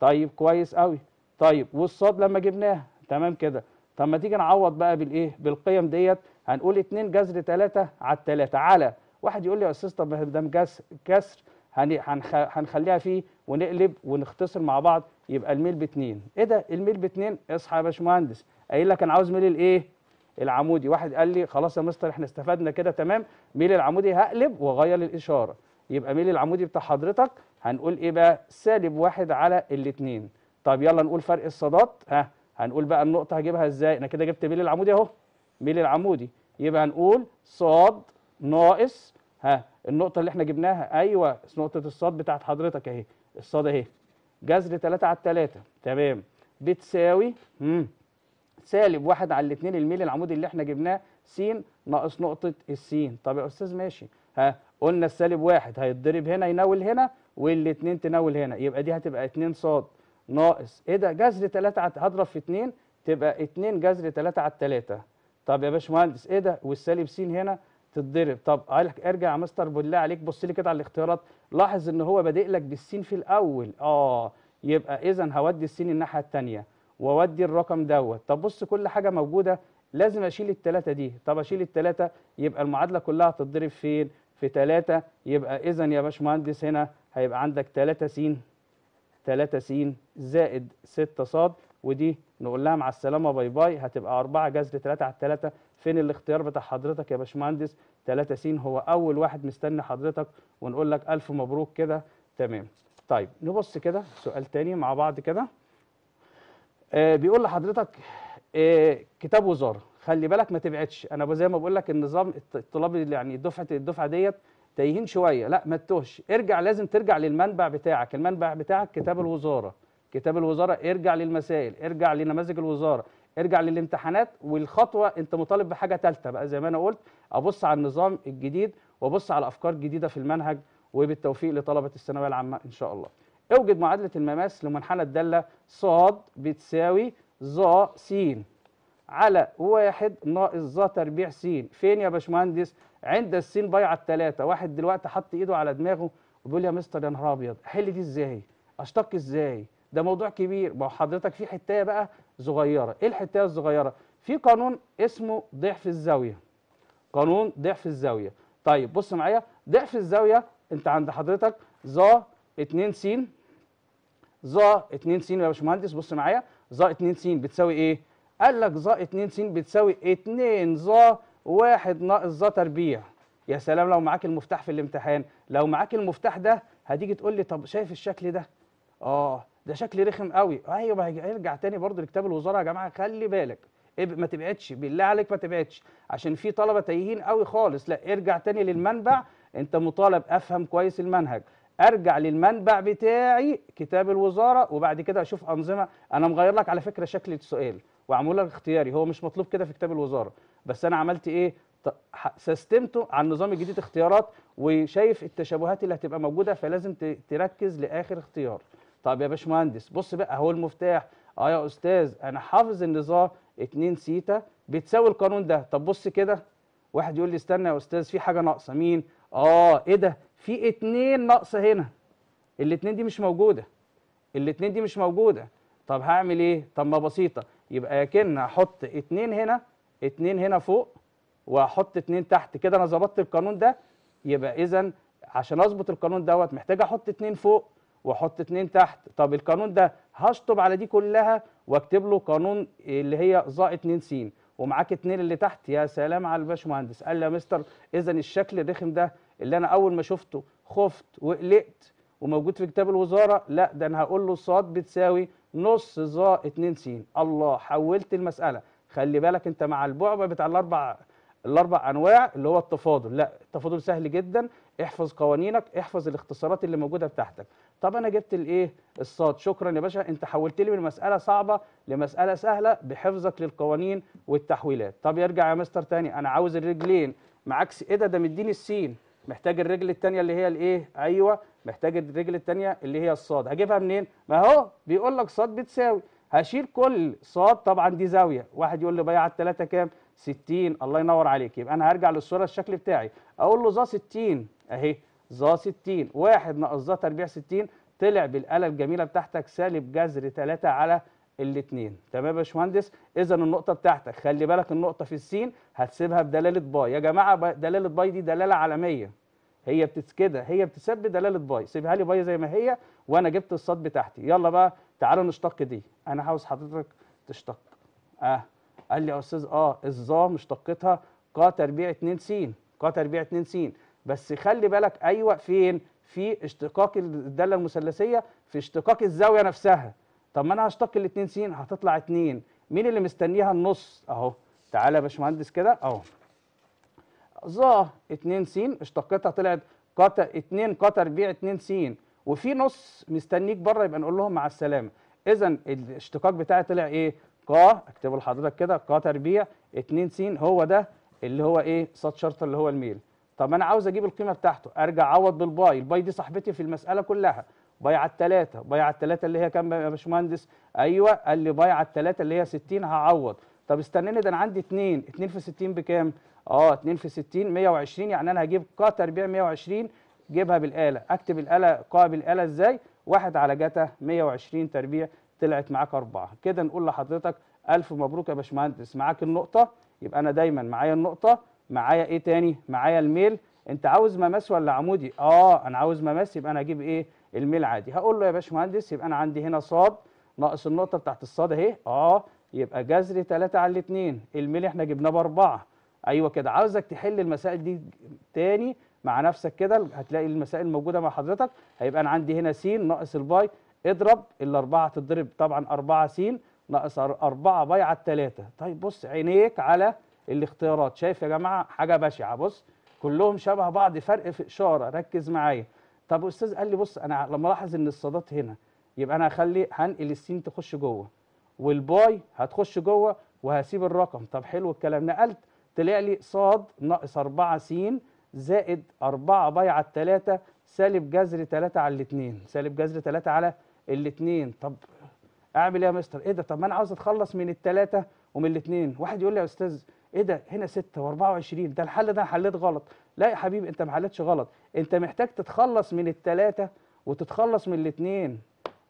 طيب كويس قوي طيب والصاد لما جبناها تمام كده طب ما تيجي نعوض بقى بالايه بالقيم ديت هنقول 2 جذر 3 على 3 على واحد يقول لي يا استاذ طب ده كسر كسر هنخليها فيه ونقلب ونختصر مع بعض يبقى الميل باتنين ايه ده الميل باتنين اصحى يا باشمهندس قايل لك انا عاوز ميل الايه العمودي واحد قال لي خلاص يا مستر احنا استفدنا كده تمام ميل العمودي هقلب واغير الاشاره يبقى ميل العمودي بتاع حضرتك هنقول ايه بقى سالب واحد على الاتنين طب يلا نقول فرق الصادات ها هنقول بقى النقطه هجيبها ازاي انا كده جبت ميل العمودي اهو ميل العمودي يبقى هنقول صاد ناقص ها النقطه اللي احنا جبناها ايوه نقطه الصاد بتاعت حضرتك اهي الصاد اهي جذر 3 على 3 تمام بتساوي مم. سالب 1 على 2 الميل العمودي اللي احنا جبناه س ناقص نقطه السين طب يا استاذ ماشي ها قلنا السالب 1 هيتضرب هنا يناول هنا والاثنين تناول هنا يبقى دي هتبقى 2 صاد ناقص ايه ده جذر 3 على هضرب في 2 تبقى 2 جذر 3 على 3 طب يا باشمهندس ايه ده والسالب س هنا تتضرب طب ارجع يا مستر بالله عليك بص لي كده على الاختيارات لاحظ ان هو بادئ لك بالسين في الاول اه يبقى اذا هودي السين الناحيه الثانيه واودي الرقم دوت طب بص كل حاجه موجوده لازم اشيل الثلاثه دي طب اشيل الثلاثه يبقى المعادله كلها هتتضرب فين في 3 يبقى اذا يا باشمهندس هنا هيبقى عندك 3 س 3 س زائد 6 ص ودي نقول لها مع السلامه باي باي هتبقى 4 جذر 3 على 3 فين الاختيار بتاع حضرتك يا باشمهندس 3 س هو اول واحد مستني حضرتك ونقول لك الف مبروك كده تمام طيب نبص كده سؤال تاني مع بعض كده آه بيقول لحضرتك آه كتاب وزاره خلي بالك ما تبعدش انا زي ما بقول لك النظام الطلاب اللي يعني دفعه الدفعه ديت تايهين شويه لا ما تتوهش ارجع لازم ترجع للمنبع بتاعك المنبع بتاعك كتاب الوزاره كتاب الوزاره ارجع للمسائل ارجع لنماذج الوزاره ارجع للامتحانات والخطوه انت مطالب بحاجه ثالثه بقى زي ما انا قلت ابص على النظام الجديد وابص على افكار جديده في المنهج وبالتوفيق لطلبه الثانويه العامه ان شاء الله اوجد معادله المماس لمنحنى الداله ص بتساوي ظ س على واحد ناقص ظ تربيع س فين يا باشمهندس عند السين بايع الثلاثه واحد دلوقتي حط ايده على دماغه وبيقول يا مستر يا نهار ابيض احل دي ازاي اشتق ازاي ده موضوع كبير ما حضرتك في حتايه بقى صغيره ايه الحتايه الصغيره في قانون اسمه ضعف الزاويه قانون ضعف الزاويه طيب بص معايا ضعف الزاويه انت عند حضرتك ظا 2 س ظا 2 س يا باشمهندس بص معايا ظا 2 س بتساوي ايه قال لك ظا 2 س بتساوي 2 ظا واحد ناقص ذا تربيع يا سلام لو معاك المفتاح في الامتحان لو معاك المفتاح ده هتيجي تقول لي طب شايف الشكل ده اه ده شكل رخم قوي ايوه ارجع تاني برضه لكتاب الوزاره يا جماعه خلي بالك ما تبعدش بالله عليك ما تبعدش عشان في طلبه تايهين قوي خالص لا ارجع تاني للمنبع انت مطالب افهم كويس المنهج ارجع للمنبع بتاعي كتاب الوزاره وبعد كده اشوف انظمه انا مغير لك على فكره شكل السؤال وعمول لك اختياري هو مش مطلوب كده في كتاب الوزاره بس انا عملت ايه سيستمته على النظام الجديد اختيارات وشايف التشابهات اللي هتبقى موجوده فلازم تركز لاخر اختيار طب يا باشمهندس بص بقى هو المفتاح اه يا استاذ انا حافظ النظام 2 سيتا بتساوي القانون ده طب بص كده واحد يقول لي استنى يا استاذ في حاجه ناقصه مين اه ايه ده في اتنين ناقصه هنا الاتنين دي مش موجوده الاتنين دي مش موجوده طب هعمل ايه طب ما بسيطه يبقى يا كنا احط اتنين هنا اتنين هنا فوق واحط اتنين تحت كده انا ظبطت القانون ده يبقى اذا عشان اظبط القانون دوت محتاج احط اتنين فوق واحط اتنين تحت طب القانون ده هشطب على دي كلها واكتب له قانون اللي هي ظا اتنين س ومعاك اتنين اللي تحت يا سلام على الباشمهندس قال لي يا مستر اذا الشكل الرخم ده اللي انا اول ما شفته خفت وقلقت وموجود في كتاب الوزاره لا ده انا هقول له ص بتساوي نص ظا اتنين س الله حولت المساله خلي بالك انت مع البعبع بتاع الاربع الاربع انواع اللي هو التفاضل لا التفاضل سهل جدا احفظ قوانينك احفظ الاختصارات اللي موجوده بتاعتك طب انا جبت الايه الصاد شكرا يا باشا انت حولت لي من مساله صعبه لمساله سهله بحفظك للقوانين والتحويلات طب يرجع يا مستر تاني انا عاوز الرجلين معاكس ايه ده ده مديني السين محتاج الرجل الثانيه اللي هي الايه ايوه محتاج الرجل الثانيه اللي هي الصاد هجيبها منين ما هو بيقول لك صاد بتساوي هشيل كل صاد طبعا دي زاويه واحد يقول لي بيع الثلاثه كام 60 الله ينور عليك يبقى انا هرجع للصوره الشكل بتاعي اقول له ظا 60 اهي ظا 60 واحد ناقص ظا تربيع 60 طلع بالاله الجميله بتاعتك سالب جذر 3 على الاثنين تمام يا باشمهندس اذا النقطه بتاعتك خلي بالك النقطه في السين هتسيبها بدلاله باي يا جماعه دلاله باي دي دلاله عالميه هي بتت كده هي بتثبت دلاله باي سيبها لي باي زي ما هي وانا جبت الصاد بتاعتي يلا بقى تعالوا نشتق دي انا عاوز حضرتك تشتق اه قال لي يا استاذ اه الظا مشتقتها ق تربيع 2 س ق تربيع 2 س بس خلي بالك ايوه فين في اشتقاق الداله المثلثيه في اشتقاق الزاويه نفسها طب ما انا هشتق ال 2 س هتطلع 2 مين اللي مستنيها النص اهو تعالى يا باشمهندس كده اهو ظا 2 س اشتقتها طلعت ق 2 ق تربيع 2 س وفي نص مستنيك بره يبقى نقول لهم مع السلامه اذا الاشتقاق بتاعي طلع ايه ق اكتبه لحضرتك كده ق تربيع 2 س هو ده اللي هو ايه ص شرطه اللي هو الميل طب انا عاوز اجيب القيمه بتاعته ارجع اعوض بالباي الباي دي صاحبتي في المساله كلها باي على الثلاثه باي على الثلاثه اللي هي كام يا باشمهندس ايوه قال لي باي على الثلاثه اللي هي 60 هعوض طب استناني ده انا عندي 2 2 في 60 بكام اه 2 في 60 120 يعني انا هجيب ق تربيع 120 جيبها بالاله اكتب الاله ق بالاله ازاي واحد على جتا 120 تربيع طلعت معاك أربعة كده نقول لحضرتك ألف مبروك يا باشمهندس معاك النقطة يبقى أنا دايما معايا النقطة معايا إيه تاني معايا الميل أنت عاوز مماس ولا عمودي؟ آه أنا عاوز مماس يبقى أنا أجيب إيه الميل عادي هقول له يا باشمهندس يبقى أنا عندي هنا صاد ناقص النقطة بتاعت الصاد أهي آه يبقى جذر 3 على 2 الميل إحنا جبناه بأربعة أيوه كده عاوزك تحل المسائل دي تاني مع نفسك كده هتلاقي المسائل موجوده مع حضرتك هيبقى انا عندي هنا س ناقص الباي اضرب الاربعه تضرب طبعا 4 س ناقص 4 باي على التلاته طيب بص عينيك على الاختيارات شايف يا جماعه حاجه بشعه بص كلهم شبه بعض فرق في اشاره ركز معايا طب استاذ قال لي بص انا لما الاحظ ان الصادات هنا يبقى انا هخلي هنقل السين تخش جوه والباي هتخش جوه وهسيب الرقم طب حلو الكلام نقلت طلع لي صاد ناقص 4 س زائد 4 باي على 3 سالب جذر 3 على الاثنين سالب جذر 3 على الاثنين طب اعمل ايه يا مستر ايه ده طب ما انا عاوز اتخلص من الثلاثه ومن الاثنين واحد يقول لي يا استاذ ايه ده هنا 6 و24 ده الحل ده حليت غلط لا يا حبيبي انت ما حليتش غلط انت محتاج تتخلص من الثلاثه وتتخلص من الاثنين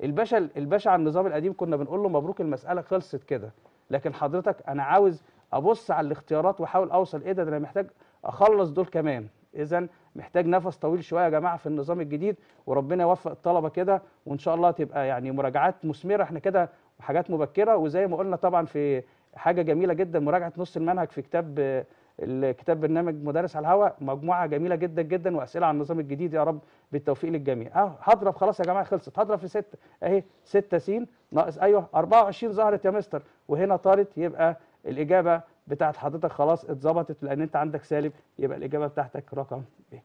الباشا الباشا على النظام القديم كنا بنقول له مبروك المساله خلصت كده لكن حضرتك انا عاوز ابص على الاختيارات واحاول اوصل ايه ده, ده انا محتاج اخلص دول كمان اذا محتاج نفس طويل شويه يا جماعه في النظام الجديد وربنا يوفق الطلبه كده وان شاء الله تبقى يعني مراجعات مثمره احنا كده وحاجات مبكره وزي ما قلنا طبعا في حاجه جميله جدا مراجعه نص المنهج في كتاب الكتاب برنامج مدرس على الهواء مجموعه جميله جدا جدا واسئله عن النظام الجديد يا رب بالتوفيق للجميع اه هضرب خلاص يا جماعه خلصت هضرب في 6 اهي 6 س ناقص ايوه 24 ظهرت يا مستر وهنا طارت يبقى الاجابه بتاعت حضرتك خلاص اتظبطت لان انت عندك سالب يبقى الاجابه بتاعتك رقم ب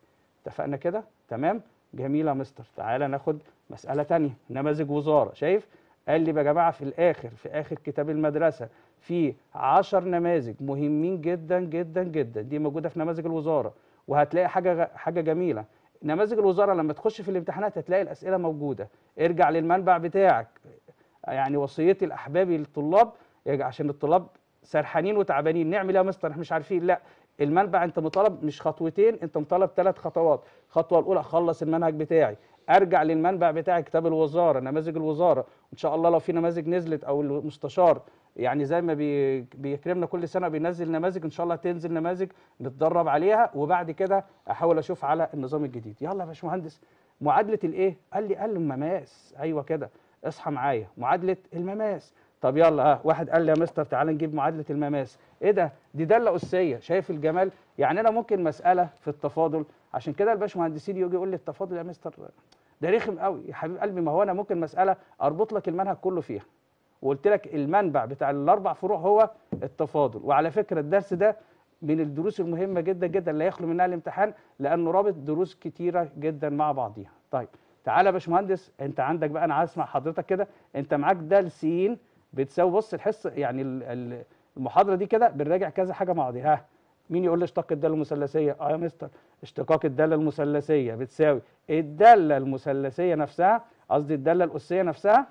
اتفقنا كده تمام جميله مستر تعالى ناخد مساله ثانيه نماذج وزاره شايف قال لي يا جماعه في الاخر في اخر كتاب المدرسه في 10 نماذج مهمين جدا جدا جدا دي موجوده في نماذج الوزاره وهتلاقي حاجه حاجه جميله نماذج الوزاره لما تخش في الامتحانات هتلاقي الاسئله موجوده ارجع للمنبع بتاعك يعني وصيتي لاحبابي الطلاب عشان الطلاب سرحانين وتعبانين نعمل ايه يا مستر احنا مش عارفين لا المنبع انت مطالب مش خطوتين انت مطالب ثلاث خطوات الخطوه الاولى اخلص المنهج بتاعي ارجع للمنبع بتاعي كتاب الوزاره نماذج الوزاره ان شاء الله لو في نماذج نزلت او المستشار يعني زي ما بيكرمنا كل سنه بينزل نماذج ان شاء الله تنزل نماذج نتدرب عليها وبعد كده احاول اشوف على النظام الجديد يلا يا باشمهندس معادله الايه قال لي قال المماس ايوه كده اصحى معايا معادله المماس طب يلا ها واحد قال لي يا مستر تعال نجيب معادله المماس ايه ده دي داله اسيه شايف الجمال يعني انا ممكن مساله في التفاضل عشان كده الباشمهندسين يجي يقول لي التفاضل يا مستر ده رخم قوي يا حبيب قلبي ما هو انا ممكن مساله اربط لك المنهج كله فيها وقلت لك المنبع بتاع الاربع فروع هو التفاضل وعلى فكره الدرس ده من الدروس المهمه جدا جدا لا يخلو منها الامتحان لانه رابط دروس كتيره جدا مع بعضيها طيب تعالى يا باشمهندس انت عندك بقى انا عايز اسمع حضرتك كده انت معاك دال سين بتساوي بص الحصه يعني المحاضره دي كده بنراجع كذا حاجه مع بعضها ها مين يقول لي اشتق الداله المثلثيه اه يا مستر اشتقاق الداله المثلثيه بتساوي الداله المثلثيه نفسها قصدي الداله الاسيه نفسها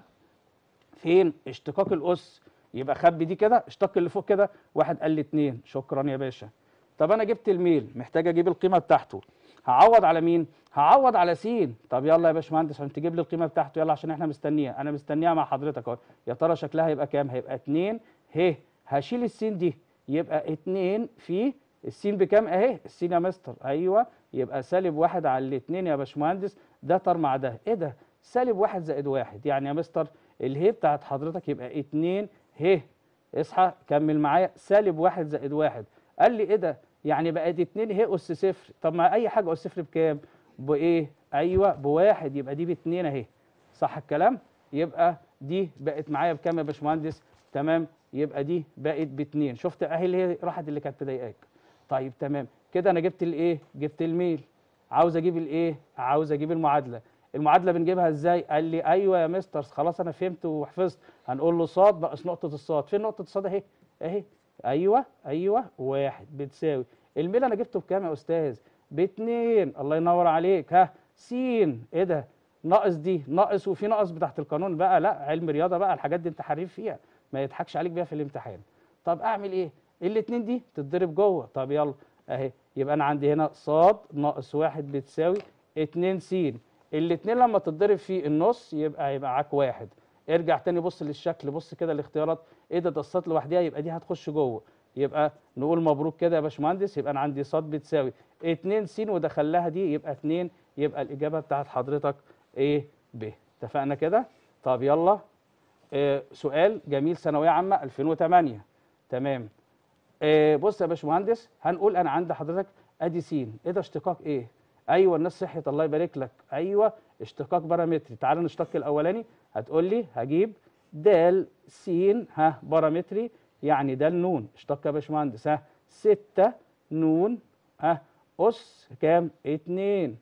فين اشتقاق الاس يبقى خبي دي كده اشتق اللي فوق كده واحد قال لي اتنين شكرا يا باشا طب انا جبت الميل محتاج اجيب القيمه بتاعته هعوض على مين هعوض على س طب يلا يا باشمهندس عشان تجيب لي القيمه بتاعته يلا عشان احنا مستنيها انا مستنيها مع حضرتك اهو يا ترى شكلها هيبقى كام هيبقى 2 ه هشيل السين دي يبقى 2 في السين بكام اهي السين يا مستر ايوه يبقى سالب واحد على الاثنين يا باشمهندس ده طار مع ده ايه ده سالب واحد زائد واحد يعني يا مستر ه بتاعت حضرتك يبقى 2 ه اصحى كمل معايا سالب واحد زائد واحد قال لي ايه ده يعني بقت 2 هي اس صفر طب ما اي حاجه اس صفر بكام بايه ايوه بواحد يبقى دي باتنين اهي صح الكلام يبقى دي بقت معايا بكام يا باشمهندس تمام يبقى دي بقت باتنين شفت اهي اللي هي راحت اللي كانت مضايقاك طيب تمام كده انا جبت الايه جبت الميل عاوز اجيب الايه عاوز اجيب المعادله المعادله بنجيبها ازاي قال لي ايوه يا مستر خلاص انا فهمت وحفظت هنقول له ص ناقص نقطه الصاد فين نقطه الصاد اهي اهي ايوه ايوه واحد بتساوي الميل انا جبته بكام يا استاذ باتنين الله ينور عليك ها س ايه ده ناقص دي ناقص وفي ناقص بتاعت القانون بقى لا علم رياضه بقى الحاجات دي انت حريف فيها ما يضحكش عليك بيها في الامتحان طب اعمل ايه الاتنين دي تتضرب جوه طب يلا اهي يبقى انا عندي هنا ص ناقص واحد بتساوي اتنين س الاتنين لما تتضرب في النص يبقى هيبقى معاك واحد ارجع تاني بص للشكل بص كده الاختيارات ايه ده ده الصاد لوحدها يبقى دي هتخش جوه يبقى نقول مبروك كده يا باشمهندس يبقى انا عندي ص بتساوي 2 س ودخل لها دي يبقى 2 يبقى الاجابه بتاعت حضرتك ايه ب اتفقنا كده طب يلا إيه سؤال جميل ثانويه عامه 2008 تمام إيه بص يا باشمهندس هنقول انا عندي حضرتك ادي س ايه ده اشتقاق ايه ايوه الناس صحت الله يبارك لك ايوه اشتقاق بارامتري تعال نشتق الاولاني هتقول لي هجيب د س ها بارامتري يعني ده النون اشتق يا باشمهندس ها 6 نون ها أس كام 2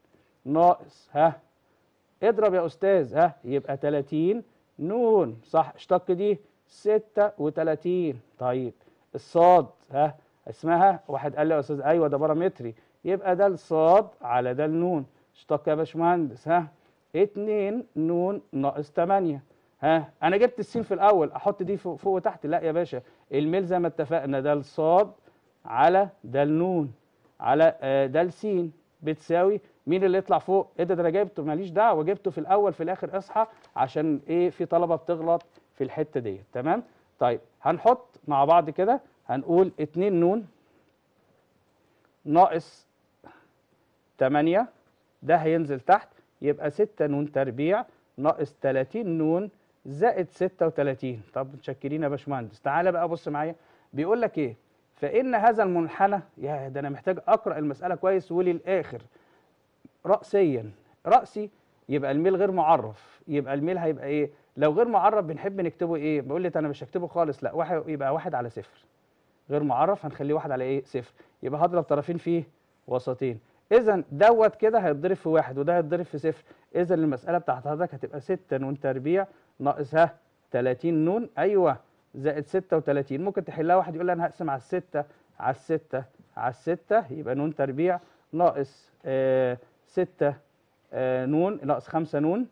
ناقص ها اضرب يا أستاذ ها يبقى 30 نون صح اشتق دي 36 طيب الصاد ها اسمها واحد قال لي يا أستاذ أيوه ده بارامتري يبقى ده الصاد على ده النون اشتق يا باشمهندس ها 2 نون ناقص 8 ها انا جبت السين في الاول احط دي فوق, فوق وتحت لا يا باشا الميل زي ما اتفقنا ده الصاد على ده النون على آه، ده السين بتساوي مين اللي يطلع فوق ايه ده انا جايبته ماليش دعوه جبته في الاول في الاخر اصحى عشان ايه في طلبه بتغلط في الحته ديت تمام طيب هنحط مع بعض كده هنقول 2 نون ناقص 8 ده هينزل تحت يبقى 6 نون تربيع ناقص 30 نون زائد 36 طب متشكرين يا باشمهندس تعالى بقى بص معايا بيقول لك ايه فان هذا المنحنى يا ده انا محتاج اقرا المساله كويس وللاخر راسيا راسي يبقى الميل غير معرف يبقى الميل هيبقى ايه لو غير معرف بنحب نكتبه ايه بقول لي انا مش هكتبه خالص لا واحد يبقى واحد على صفر غير معرف هنخليه واحد على ايه صفر يبقى هضرب طرفين فيه وسطين اذا دوت كده هيتضرب في واحد وده هيتضرب في صفر اذا المساله بتاعت حضرتك هتبقى 6 وانت تربيع ناقص ه 30 نون ايوه زائد 36 ممكن تحلها واحد يقول لي انا هقسم على 6 على 6 على 6 يبقى نون تربيع ناقص آه 6 آه نون ناقص 5 نون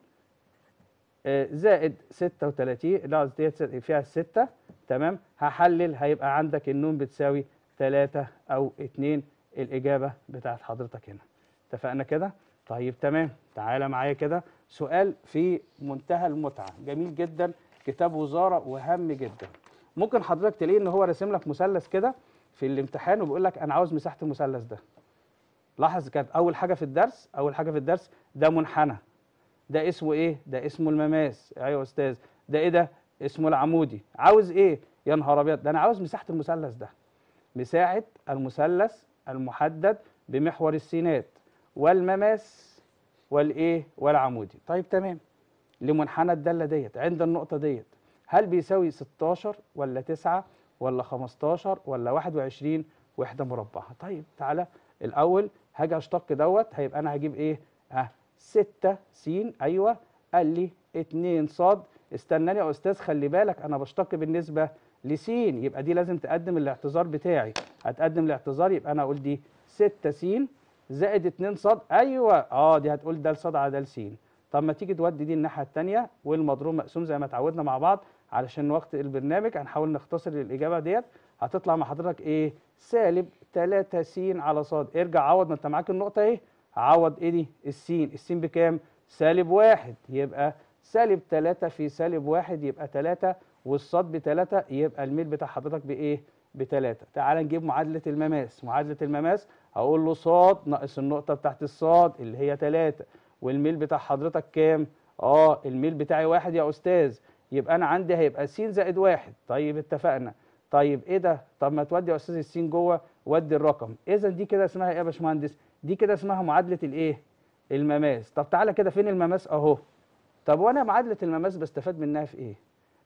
آه زائد 36 ناقص دي فيها 6 تمام هحلل هيبقى عندك النون بتساوي 3 او 2 الاجابه بتاعت حضرتك هنا اتفقنا كده طيب تمام تعالى معايا كده سؤال في منتهى المتعة جميل جدا كتاب وزارة وهم جدا ممكن حضرتك تلاقيه ان هو راسم لك مثلث كده في الامتحان وبيقول لك انا عاوز مساحة المثلث ده لاحظ كانت اول حاجة في الدرس اول حاجة في الدرس ده منحنى ده اسمه ايه ده اسمه المماس ايوه يا استاذ ده ايه ده اسمه العمودي عاوز ايه يا نهار ابيض ده انا عاوز مساحة المثلث ده مساحة المثلث المحدد بمحور السينات والمماس والايه والعمودي طيب تمام لمنحنى الداله ديت عند النقطه ديت هل بيساوي 16 ولا 9 ولا 15 ولا 21 وحده مربعه طيب تعالى الاول هاجي اشتق دوت هيبقى انا هجيب ايه ها 6 س ايوه قال لي 2 ص استناني يا استاذ خلي بالك انا بشتق بالنسبه لس يبقى دي لازم تقدم الاعتذار بتاعي هتقدم الاعتذار يبقى انا اقول دي 6 س زائد 2 صاد ايوه اه دي هتقول د صاد على د س طب ما تيجي تودي دي الناحيه الثانيه والمضروب مقسوم زي ما اتعودنا مع بعض علشان وقت البرنامج هنحاول نختصر الاجابه ديت هتطلع مع حضرتك ايه سالب 3 س على صاد ارجع عوض ما انت معاك النقطه ايه عوض ايه دي السين السين بكام سالب 1 يبقى سالب 3 في سالب 1 يبقى 3 والصاد بتلاتة يبقى الميل بتاع حضرتك بإيه؟ بتلاتة. تعال نجيب معادلة المماس، معادلة المماس هقول له صاد ناقص النقطه بتاعت الصاد اللي هي 3 والميل بتاع حضرتك كام اه الميل بتاعي واحد يا استاذ يبقى انا عندي هيبقى س زائد واحد طيب اتفقنا طيب ايه ده طب ما تودي يا استاذ السين جوه ودي الرقم اذا دي كده اسمها ايه يا باشمهندس دي كده اسمها معادله الايه المماس طب تعالى كده فين المماس اهو طب وانا معادله المماس بستفاد منها في ايه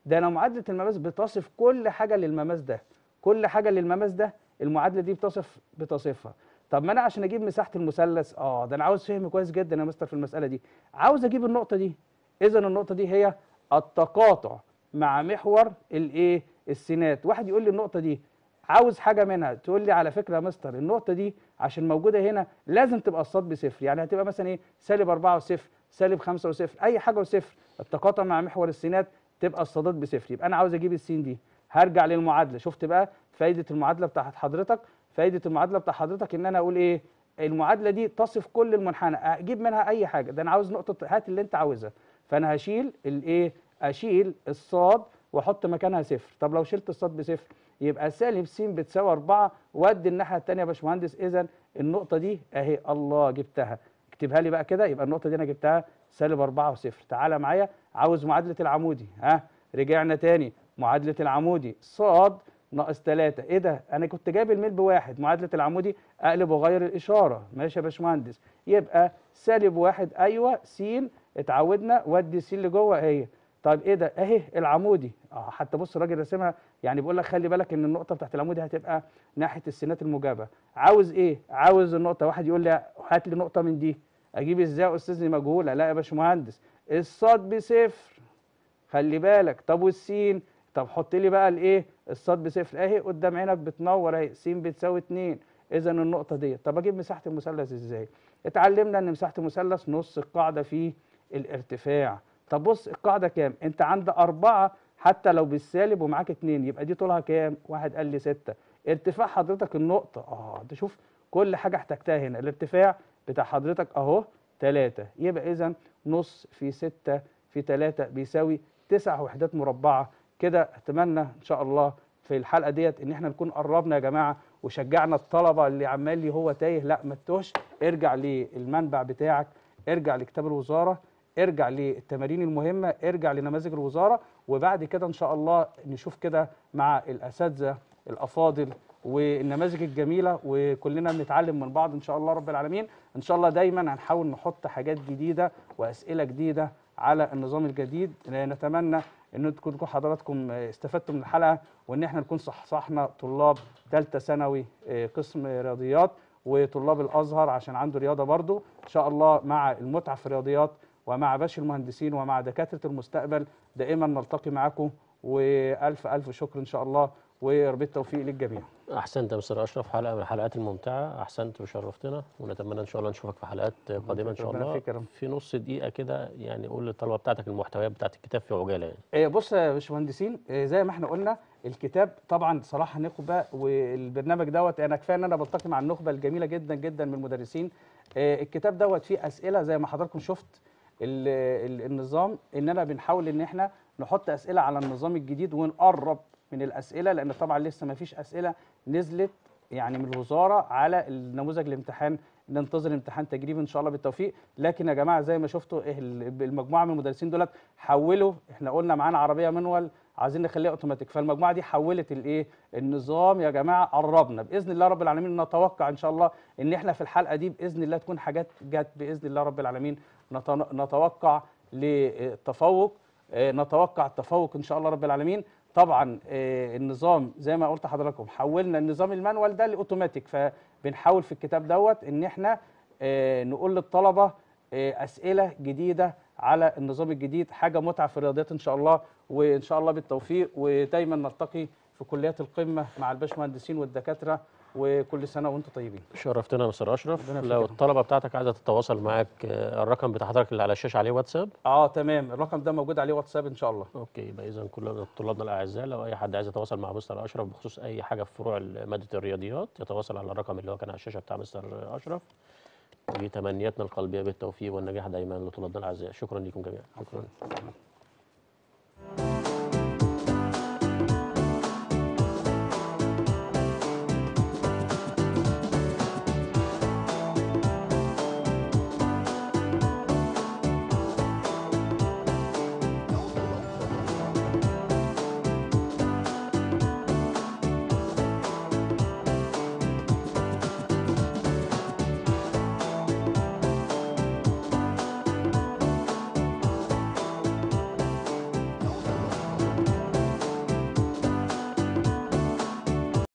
ده انا معادله المماس بتصف كل حاجه للمماس ده كل حاجه للمماس ده المعادله دي بتصف بتصفها طب ما انا عشان اجيب مساحه المثلث اه ده انا عاوز فهم كويس جدا يا مستر في المساله دي عاوز اجيب النقطه دي اذا النقطه دي هي التقاطع مع محور الايه السينات واحد يقول لي النقطه دي عاوز حاجه منها تقول لي على فكره يا مستر النقطه دي عشان موجوده هنا لازم تبقى الصاد بصفر يعني هتبقى مثلا ايه سالب 4 وصفر سالب 5 وصفر اي حاجه وصفر التقاطع مع محور السينات تبقى الصادات بصفر يبقى انا عاوز اجيب السين دي هرجع للمعادله شفت بقى فايده المعادله بتاعت حضرتك فائده المعادله بتاع حضرتك ان انا اقول ايه المعادله دي تصف كل المنحنى اجيب منها اي حاجه ده انا عاوز نقطه هات اللي انت عاوزها فانا هشيل الايه اشيل الصاد واحط مكانها صفر طب لو شلت الصاد بصفر يبقى سالب س بتساوي 4 وادي الناحيه الثانيه يا باشمهندس اذا النقطه دي اهي الله جبتها اكتبها لي بقى كده يبقى النقطه دي انا جبتها سالب 4 وصفر تعالى معايا عاوز معادله العمودي ها رجعنا تاني معادله العمودي صاد ناقص 3 ايه ده انا كنت جايب الميل بواحد معادله العمودي اقلب واغير الاشاره ماشي يا باشمهندس يبقى سالب واحد ايوه س اتعودنا ودي س لجوه اهي طيب ايه ده اهي العمودي اه حتى بص الراجل راسمها يعني بيقول لك خلي بالك ان النقطه بتاعت العمودي هتبقى ناحيه السينات الموجبه عاوز ايه عاوز النقطه واحد يقول لي هات لي نقطه من دي اجيب ازاي يا استاذ مجهوله لا يا باشمهندس الصاد بصفر خلي بالك طب والسين طب حط لي بقى الايه الصاد بصفر اهي قدام عينك بتنور اهي س بتساوي 2 اذا النقطه دي طب اجيب مساحه المثلث ازاي اتعلمنا ان مساحه المثلث نص القاعده في الارتفاع طب بص القاعده كام انت عند أربعة حتى لو بالسالب ومعاك 2 يبقى دي طولها كام واحد قال لي 6 ارتفاع حضرتك النقطه اه انت شوف كل حاجه احتجتها هنا الارتفاع بتاع حضرتك اهو 3 يبقى اذا نص في 6 في 3 بيساوي 9 وحدات مربعه كده اتمنى ان شاء الله في الحلقه ديت ان احنا نكون قربنا يا جماعه وشجعنا الطلبه اللي عمال لي هو تايه لا ما تتوهش ارجع للمنبع بتاعك ارجع لكتاب الوزاره ارجع للتمارين المهمه ارجع لنماذج الوزاره وبعد كده ان شاء الله نشوف كده مع الاساتذه الافاضل والنماذج الجميله وكلنا بنتعلم من بعض ان شاء الله رب العالمين ان شاء الله دايما هنحاول نحط حاجات جديده واسئله جديده على النظام الجديد نتمنى ان تكونوا حضراتكم آه، استفدتوا من الحلقه وان احنا نكون صحصحنا طلاب ثالثه ثانوي آه، قسم رياضيات وطلاب الازهر عشان عنده رياضه برضه ان شاء الله مع المتعه في الرياضيات ومع باش المهندسين ومع دكاتره المستقبل دائما نلتقي معاكم والف الف شكر ان شاء الله ويربي التوفيق للجميع احسنت يا مستر اشرف حلقه من الحلقات الممتعه احسنت وشرفتنا ونتمنى ان شاء الله نشوفك في حلقات قادمه ان شاء الله في نص دقيقه كده يعني قول للطلبه بتاعتك المحتويات بتاعت الكتاب في عجاله يعني إيه، بص يا باشمهندسين إيه، زي ما احنا قلنا الكتاب طبعا صلاح نخبه والبرنامج دوت انا كفايه ان انا بلتقي مع النخبه الجميله جدا جدا من المدرسين إيه، الكتاب دوت فيه اسئله زي ما حضراتكم شفت النظام اننا بنحاول ان احنا نحط اسئله على النظام الجديد ونقرب من الاسئله لان طبعا لسه ما فيش اسئله نزلت يعني من الوزاره على النموذج الامتحان ننتظر امتحان تجريبي ان شاء الله بالتوفيق لكن يا جماعه زي ما شفتوا إيه المجموعه من المدرسين دولت حولوا احنا قلنا معانا عربيه منول عايزين نخليها اوتوماتيك فالمجموعه دي حولت الايه النظام يا جماعه قربنا باذن الله رب العالمين نتوقع ان شاء الله ان احنا في الحلقه دي باذن الله تكون حاجات جت باذن الله رب العالمين نتوقع للتفوق إيه، نتوقع التفوق ان شاء الله رب العالمين طبعا آه، النظام زي ما قلت حضراتكم حولنا النظام المانوال ده لاوتوماتيك فبنحاول في الكتاب دوت ان احنا آه، نقول للطلبه آه، اسئله جديده على النظام الجديد حاجه متعه في الرياضيات ان شاء الله وان شاء الله بالتوفيق ودايما نلتقي في كليات القمه مع الباشمهندسين والدكاتره وكل سنه وانتم طيبين شرفتنا يا مستر اشرف لو الطلبه بتاعتك عايزه تتواصل معاك آه، الرقم بتاع حضرتك اللي على الشاشه عليه واتساب اه تمام الرقم ده موجود عليه واتساب ان شاء الله اوكي يبقى اذا كل طلابنا الاعزاء لو اي حد عايز يتواصل مع مستر اشرف بخصوص اي حاجه في فروع ماده الرياضيات يتواصل على الرقم اللي هو كان على الشاشه بتاع مستر اشرف ودي تمنياتنا القلبيه بالتوفيق والنجاح دايما لطلابنا الاعزاء شكرا لكم جميعا شكرا.